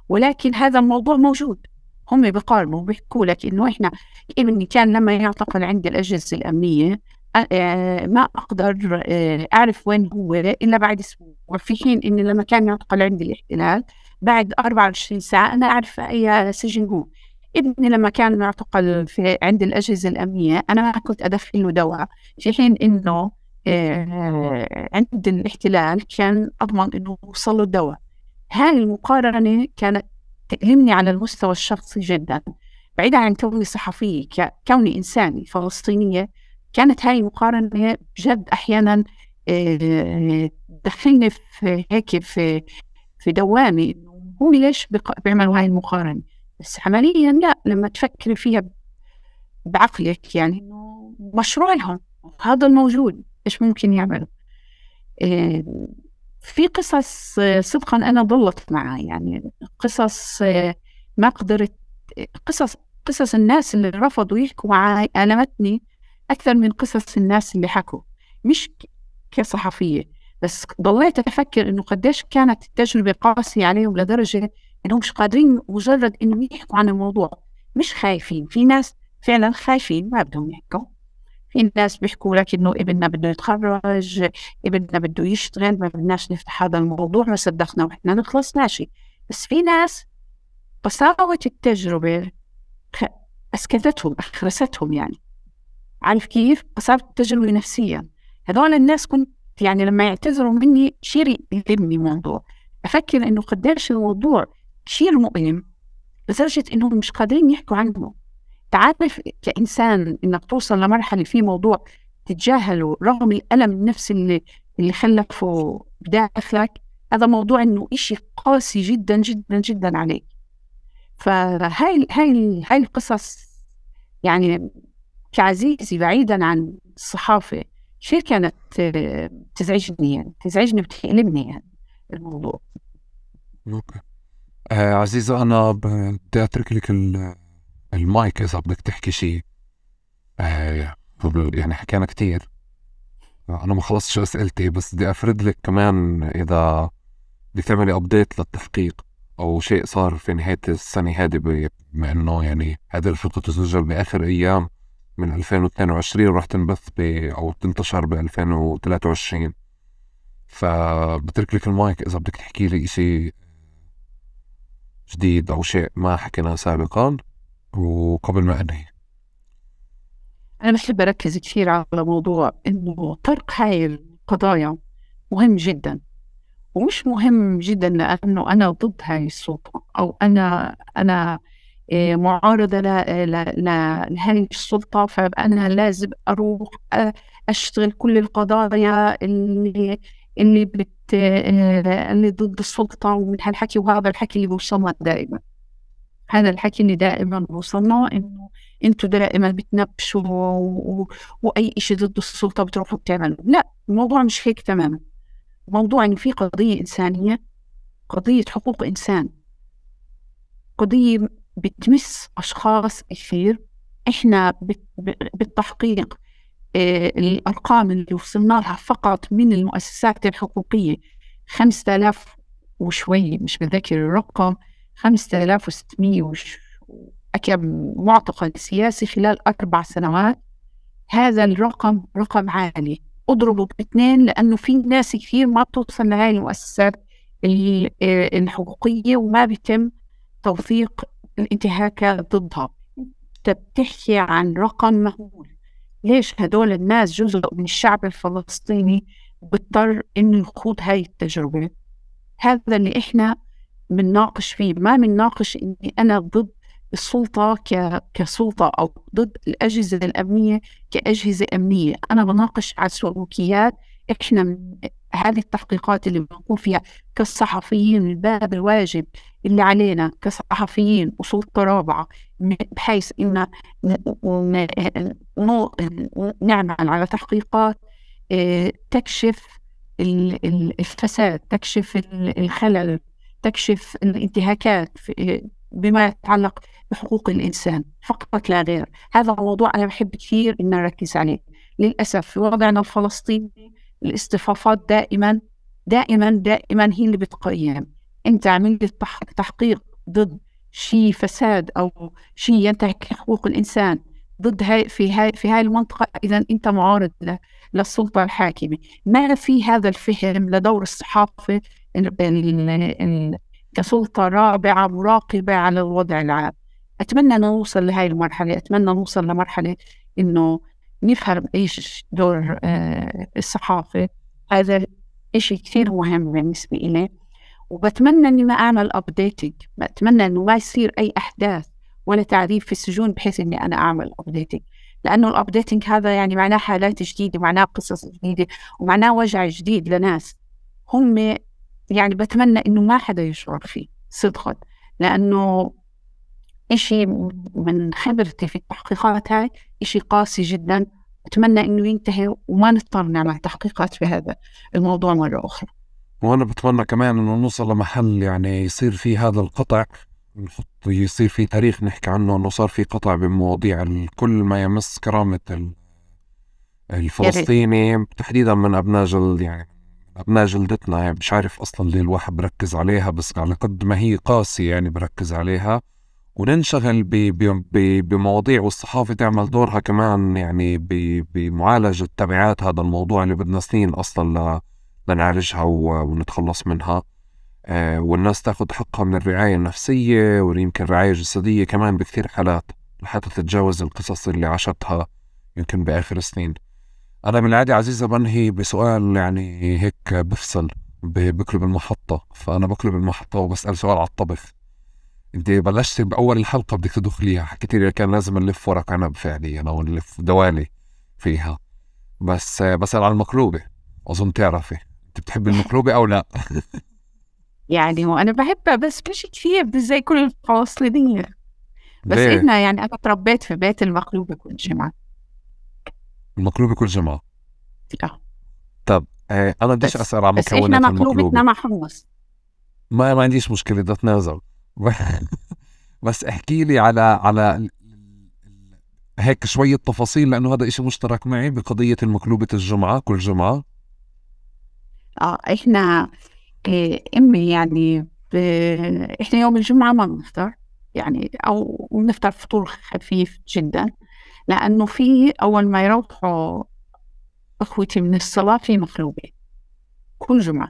Speaker 1: ولكن هذا الموضوع موجود هم بقارنوا بيحكوا لك إنه إحنا ابني كان لما يعتقل عند الأجهزة الأمنية آه، ما أقدر آه، أعرف وين هو إلا بعد أسبوع وفي حين إني لما كان يعتقل عند الاحتلال بعد 24 ساعة أنا أعرف أي سجن هو ابني لما كان معتقل في عند الأجهزة الأمنية أنا ما كنت أدخل له دواء في حين إنه آه، عند الاحتلال كان أضمن إنه وصل له الدواء هاي المقارنة كانت تألمني على المستوى الشخصي جدا بعيدا عن كوني صحفية كوني إنساني فلسطينية كانت هاي المقارنة جد أحيانا آه، دخلني في هيك في في دوامي هم ليش بيعملوا هاي المقارنة بس عمليا لا لما تفكر فيها بعقلك يعني إنه مشروع لهم هذا الموجود إيش ممكن يعملوا إيه في قصص آه، صدقا أنا ضلت معي يعني قصص آه، ما قدرت قصص قصص الناس اللي رفضوا يحكوا معي ألمتني أكثر من قصص الناس اللي حكوا مش كصحفية بس ضليت افكر انه قديش كانت التجربه قاسيه عليهم لدرجه انهم مش قادرين مجرد انهم يحكوا عن الموضوع مش خايفين في ناس فعلا خايفين ما بدهم يحكوا في ناس بيحكوا لك انه ابننا بده يتخرج ابننا بده يشتغل ما بدناش نفتح هذا الموضوع ما صدقنا واحنا نخلص ماشي بس في ناس قساوة التجربة أسكتتهم أخرستهم يعني عارف كيف؟ قساوة التجربة نفسيا هذول الناس كنت يعني لما يعتذروا مني شيري يلمني الموضوع افكر انه قديش الموضوع كثير مؤلم لدرجه انهم مش قادرين يحكوا عنه تعرف كانسان انك توصل لمرحله في موضوع تتجاهله رغم الالم النفسي اللي اللي خلفه بداخلك هذا موضوع انه إشي قاسي جدا جدا جدا عليك فهاي هاي هاي القصص يعني كعزيزي بعيدا عن الصحافه كثير كانت تزعجني يعني تزعجني وتقلبني يعني الموضوع
Speaker 2: اوكي آه عزيزة أنا بدي أترك لك المايك إذا بدك تحكي شيء آه يعني حكينا كثير أنا ما خلصتش أسئلتي بس بدي أفرد لك كمان إذا بدي تعملي أبديت للتحقيق أو شيء صار في نهاية السنة هذه بما إنه يعني هذا الفقد تسجل بآخر أيام من 2022 ورح تنبث ب او تنتشر ب 2023 فبترك لك المايك اذا بدك تحكي لي شيء جديد او شيء ما حكيناه سابقا وقبل ما انهي
Speaker 1: انا بحب اركز كثير على موضوع انه طرق هاي القضايا مهم جدا ومش مهم جدا لانه انا ضد هاي السلطه او انا انا إيه، معارضة إيه، لهذه السلطة فأنا لازم أروح أشتغل كل القضايا اللي اللي بت إيه، اللي ضد السلطة ومن هالحكي وهذا الحكي اللي بوصلنا دائما هذا الحكي اللي دائما بوصلنا إنه أنتوا دائما بتنبشوا و... وأي شيء ضد السلطة بتروحوا بتعملوا لا الموضوع مش هيك تماما الموضوع إن في قضية إنسانية قضية حقوق إنسان قضية بتمس أشخاص كثير إحنا بالتحقيق آه، الأرقام اللي وصلنا لها فقط من المؤسسات الحقوقية 5000 وشوي مش متذكر الرقم 5600 وكم معتقل سياسي خلال أربع سنوات هذا الرقم رقم عالي اضربه باثنين لأنه في ناس كثير ما بتوصل لهاي المؤسسات آه، الحقوقية وما بيتم توثيق الانتهاكات ضدها انت بتحكي عن رقم مهول ليش هدول الناس جزء من الشعب الفلسطيني بيضطر انه يخوض هاي التجربه هذا اللي احنا بنناقش فيه ما بنناقش اني انا ضد السلطه ك... كسلطه او ضد الاجهزه الامنيه كاجهزه امنيه انا بناقش على السلوكيات احنا من هذه التحقيقات اللي بنقوم فيها كصحفيين من الواجب اللي علينا كصحفيين وسلطة رابعة بحيث إن نعمل على تحقيقات آه، تكشف الفساد تكشف الخلل تكشف الانتهاكات بما يتعلق بحقوق الإنسان فقط لا غير هذا موضوع أنا بحب كثير إن نركز عليه للأسف في وضعنا الفلسطيني الاصطفافات دائما دائما دائما هي اللي بتقيم انت عملت تحقيق ضد شيء فساد او شيء ينتهك حقوق الانسان ضد هاي في هاي في هاي المنطقه اذا انت معارض للسلطه الحاكمه ما في هذا الفهم لدور الصحافه كسلطه رابعه مراقبه على الوضع العام اتمنى نوصل لهي المرحله اتمنى نوصل لمرحله انه نفهم إيش دور آه، الصحافة هذا إشي كثير مهم بالنسبة إلي وبتمنى إني ما أعمل أبديتنج بتمنى إنه ما يصير أي أحداث ولا تعريف في السجون بحيث إني أنا أعمل أبديتنج لأنه الأبديتنج هذا يعني معناه حالات جديدة معناه قصص جديدة ومعناه وجع جديد لناس هم يعني بتمنى إنه ما حدا يشعر فيه صدقا لأنه إشي من خبرتي في التحقيقات هاي إشي قاسي جدا أتمنى إنه ينتهي وما نضطر نعمل تحقيقات في هذا الموضوع مرة أخرى
Speaker 2: وأنا بتمنى كمان إنه نوصل لمحل يعني يصير في هذا القطع نحط يصير في تاريخ نحكي عنه إنه صار في قطع بمواضيع كل ما يمس كرامة الفلسطيني تحديدا من أبناء جلد يعني أبناء جلدتنا يعني مش عارف أصلا ليه الواحد بركز عليها بس على قد ما هي قاسية يعني بركز عليها وننشغل بمواضيع والصحافه تعمل دورها كمان يعني بمعالجه تبعات هذا الموضوع اللي بدنا سنين اصلا لنعالجها ونتخلص منها آه، والناس تاخذ حقها من الرعايه النفسيه ويمكن الرعايه الجسديه كمان بكثير حالات لحتى تتجاوز القصص اللي عشتها يمكن باخر سنين انا من عزيزه بنهي بسؤال يعني هيك بفصل بقلب المحطه فانا بقلب المحطه وبسال سؤال على الطبخ انت بلشت باول الحلقه بدك تدخليها حكيت لي كان لازم نلف ورق عنب فعليا او نلف دوالي فيها بس بسال عن المقلوبه اظن تعرفي انت بتحبي المقلوبه او لا
Speaker 1: يعني هو انا بحبها بس مش كثير مش زي كل الفلسطينيين بس ليه؟ احنا يعني انا تربيت في بيت المقلوبه كل جمعه
Speaker 2: المقلوبه كل جمعه اه طب آه، انا بديش اسال عن مكونات بس احنا مقلوبتنا
Speaker 1: مع حمص
Speaker 2: ما ما عنديش مشكله بدي اتنازل بس احكي لي على على هيك شوية تفاصيل لأنه هذا إشي مشترك معي بقضية المقلوبة الجمعة كل جمعة
Speaker 1: آه إحنا إيه، أمي يعني ب... إحنا يوم الجمعة ما بنفطر يعني أو بنفطر فطور خفيف جدا لأنه في أول ما يروحوا إخوتي من الصلاة في مقلوبة كل جمعة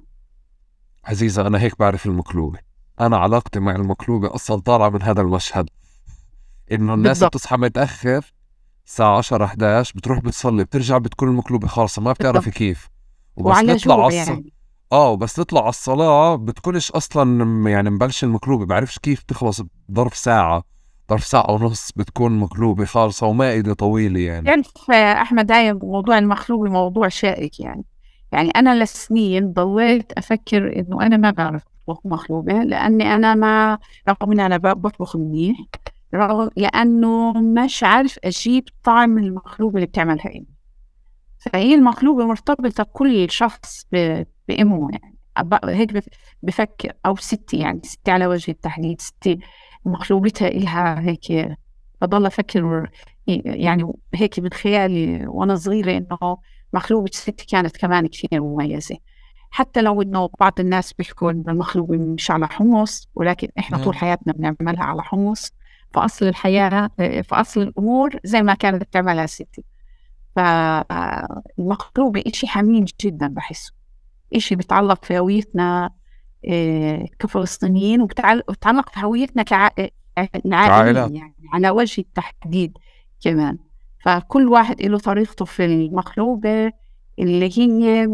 Speaker 2: عزيزة أنا هيك بعرف المقلوبة انا علاقتي مع المقلوبه اصلا طالعه من هذا المشهد انه الناس بالضبط. بتصحى متاخر الساعه 10 11 بتروح بتصلي بترجع بتكون المقلوبه خالصه ما بتعرفي كيف وبس نطلع على يعني. اه وبس نطلع على الصلاه بتكونش اصلا يعني مبلش المقلوبه بعرفش كيف بتخلص بظرف ساعه ظرف ساعة ونص بتكون مقلوبة خالصة ومائدة طويلة يعني
Speaker 1: يعني أحمد هاي موضوع المقلوبة موضوع شائك يعني يعني أنا لسنين ضليت أفكر إنه أنا ما بعرف مخلوبة لأني أنا ما رغم إن أنا بطبخ منيح رغم لأنه مش عارف أجيب طعم المخلوبة اللي بتعملها إيه فهي المخلوبة مرتبطة كل شخص بأمه يعني هيك بفكر أو ستي يعني ستي على وجه التحديد ستي مخلوبتها إلها هيك بضل أفكر يعني هيك من خيالي وأنا صغيرة إنه مخلوبة ستي كانت كمان كثير مميزة حتى لو انه بعض الناس بيحكوا انه المخلوق مش على حمص ولكن احنا طول نعم. حياتنا بنعملها على حمص فاصل الحياه فاصل الامور زي ما كانت بتعملها ستي فالمقلوبة إشي حميم جدا بحسه إشي بتعلق في هويتنا آه، كفلسطينيين وبتعلق في هويتنا يعني كعائلة يعني على وجه التحديد كمان فكل واحد له طريقته في المقلوبة اللي هي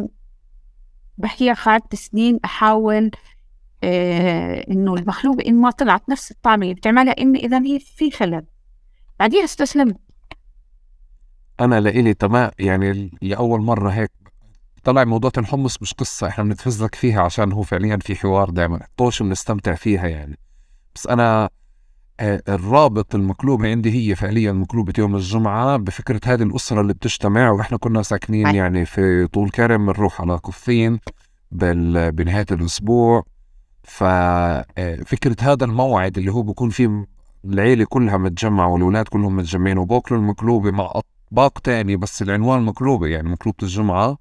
Speaker 1: بحكي قعدت سنين أحاول إيه إنه المخلوق إن ما طلعت نفس الطعمة اللي بتعملها أمي إذا هي في خلل بعديها استسلمت
Speaker 2: أنا لإلي تمام يعني لأول مرة هيك طلع موضوع الحمص مش قصة احنا بنتفزلك فيها عشان هو فعليا في حوار دائما الطوش بنستمتع فيها يعني بس أنا الرابط المقلوبة عندي هي فعليا مقلوبة يوم الجمعة بفكرة هذه الأسرة اللي بتجتمع وإحنا كنا ساكنين يعني في طول كرم بنروح على كفين بنهاية الأسبوع ففكرة آه، هذا الموعد اللي هو بكون فيه العيلة كلها متجمعة والأولاد كلهم متجمعين وباكلوا المقلوبة مع أطباق تاني بس العنوان مقلوبة يعني مقلوبة الجمعة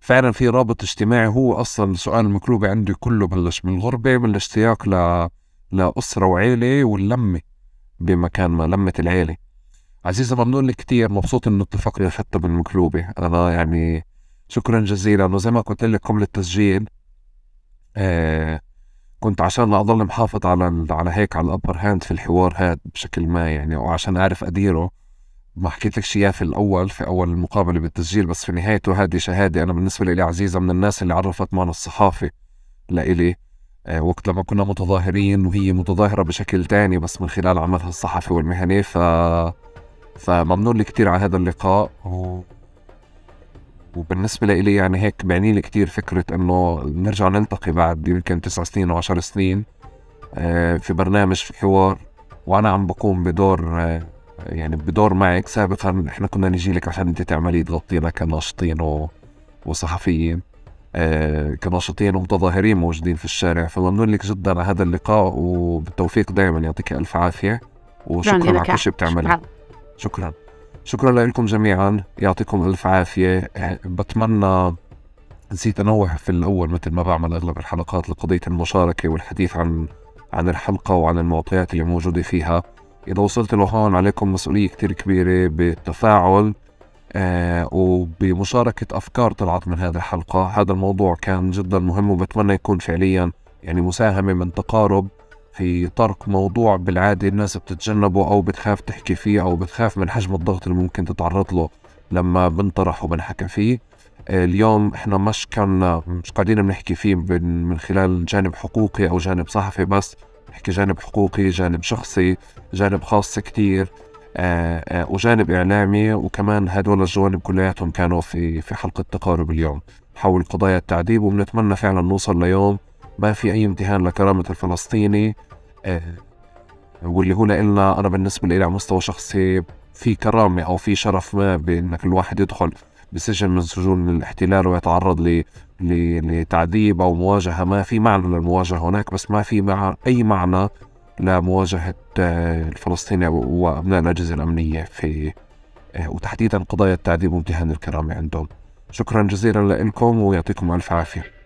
Speaker 2: فعلا في رابط اجتماعي هو أصلا سؤال المقلوبة عندي كله بلش من الغربة من الاشتياق ل لأسرة وعيلة واللمة بمكان ما لمة العيلة عزيزة ممنون لك كثير مبسوط انه اتفقنا حتى بالمقلوبة انا يعني شكرا جزيلا وزي ما قلت لك قبل التسجيل آه كنت عشان اضل محافظ على على هيك على الابر هاند في الحوار هذا بشكل ما يعني وعشان اعرف اديره ما حكيت لك اياه في الاول في اول المقابله بالتسجيل بس في نهايته هذه شهاده انا بالنسبه لي عزيزه من الناس اللي عرفت معنى الصحافه لإلي آه، وقت لما كنا متظاهرين وهي متظاهرة بشكل تاني بس من خلال عملها الصحفي والمهني ف فممنون لي كتير على هذا اللقاء و... وبالنسبة لإلي يعني هيك بعني لي كتير فكرة إنه نرجع نلتقي بعد يمكن تسع سنين أو عشر سنين آه، في برنامج في حوار وأنا عم بقوم بدور آه، يعني بدور معك سابقا إحنا كنا نجي لك عشان أنت تعملي تغطينا كناشطين و... وصحفيين آه، كناشطين ومتظاهرين موجودين في الشارع فممنون لك جدا على هذا اللقاء وبالتوفيق دائما يعطيك الف عافيه وشكرا على كل شيء بتعمله شكرا شكرا لكم جميعا يعطيكم الف عافيه بتمنى نسيت انوه في الاول مثل ما بعمل اغلب الحلقات لقضيه المشاركه والحديث عن عن الحلقه وعن المعطيات اللي موجوده فيها اذا وصلت لهون عليكم مسؤوليه كثير كبيره بالتفاعل آه، وبمشاركة أفكار طلعت من هذه الحلقة هذا الموضوع كان جدا مهم وبتمنى يكون فعليا يعني مساهمة من تقارب في طرق موضوع بالعادة الناس بتتجنبه أو بتخاف تحكي فيه أو بتخاف من حجم الضغط اللي ممكن تتعرض له لما بنطرح وبنحكى فيه آه، اليوم احنا مش كنا مش قاعدين بنحكي فيه من خلال جانب حقوقي او جانب صحفي بس نحكي جانب حقوقي جانب شخصي جانب خاص كتير وجانب إعلامي وكمان هدول الجوانب كلياتهم كانوا في في حلقة تقارب اليوم حول قضايا التعذيب وبنتمنى فعلا نوصل ليوم ما في أي امتهان لكرامة الفلسطيني آه، واللي هو لإلنا أنا بالنسبة لي على مستوى شخصي في كرامة أو في شرف ما بإنك الواحد يدخل بسجن من سجون الاحتلال ويتعرض ل... ل... لتعذيب أو مواجهة ما في معنى للمواجهة هناك بس ما في مع أي معنى لمواجهة آه، الفلسطيني وأبناء الأجهزة الأمنية في آه، وتحديدا قضايا التعذيب وامتهان الكرامة عندهم شكرا جزيلا لكم ويعطيكم ألف عافية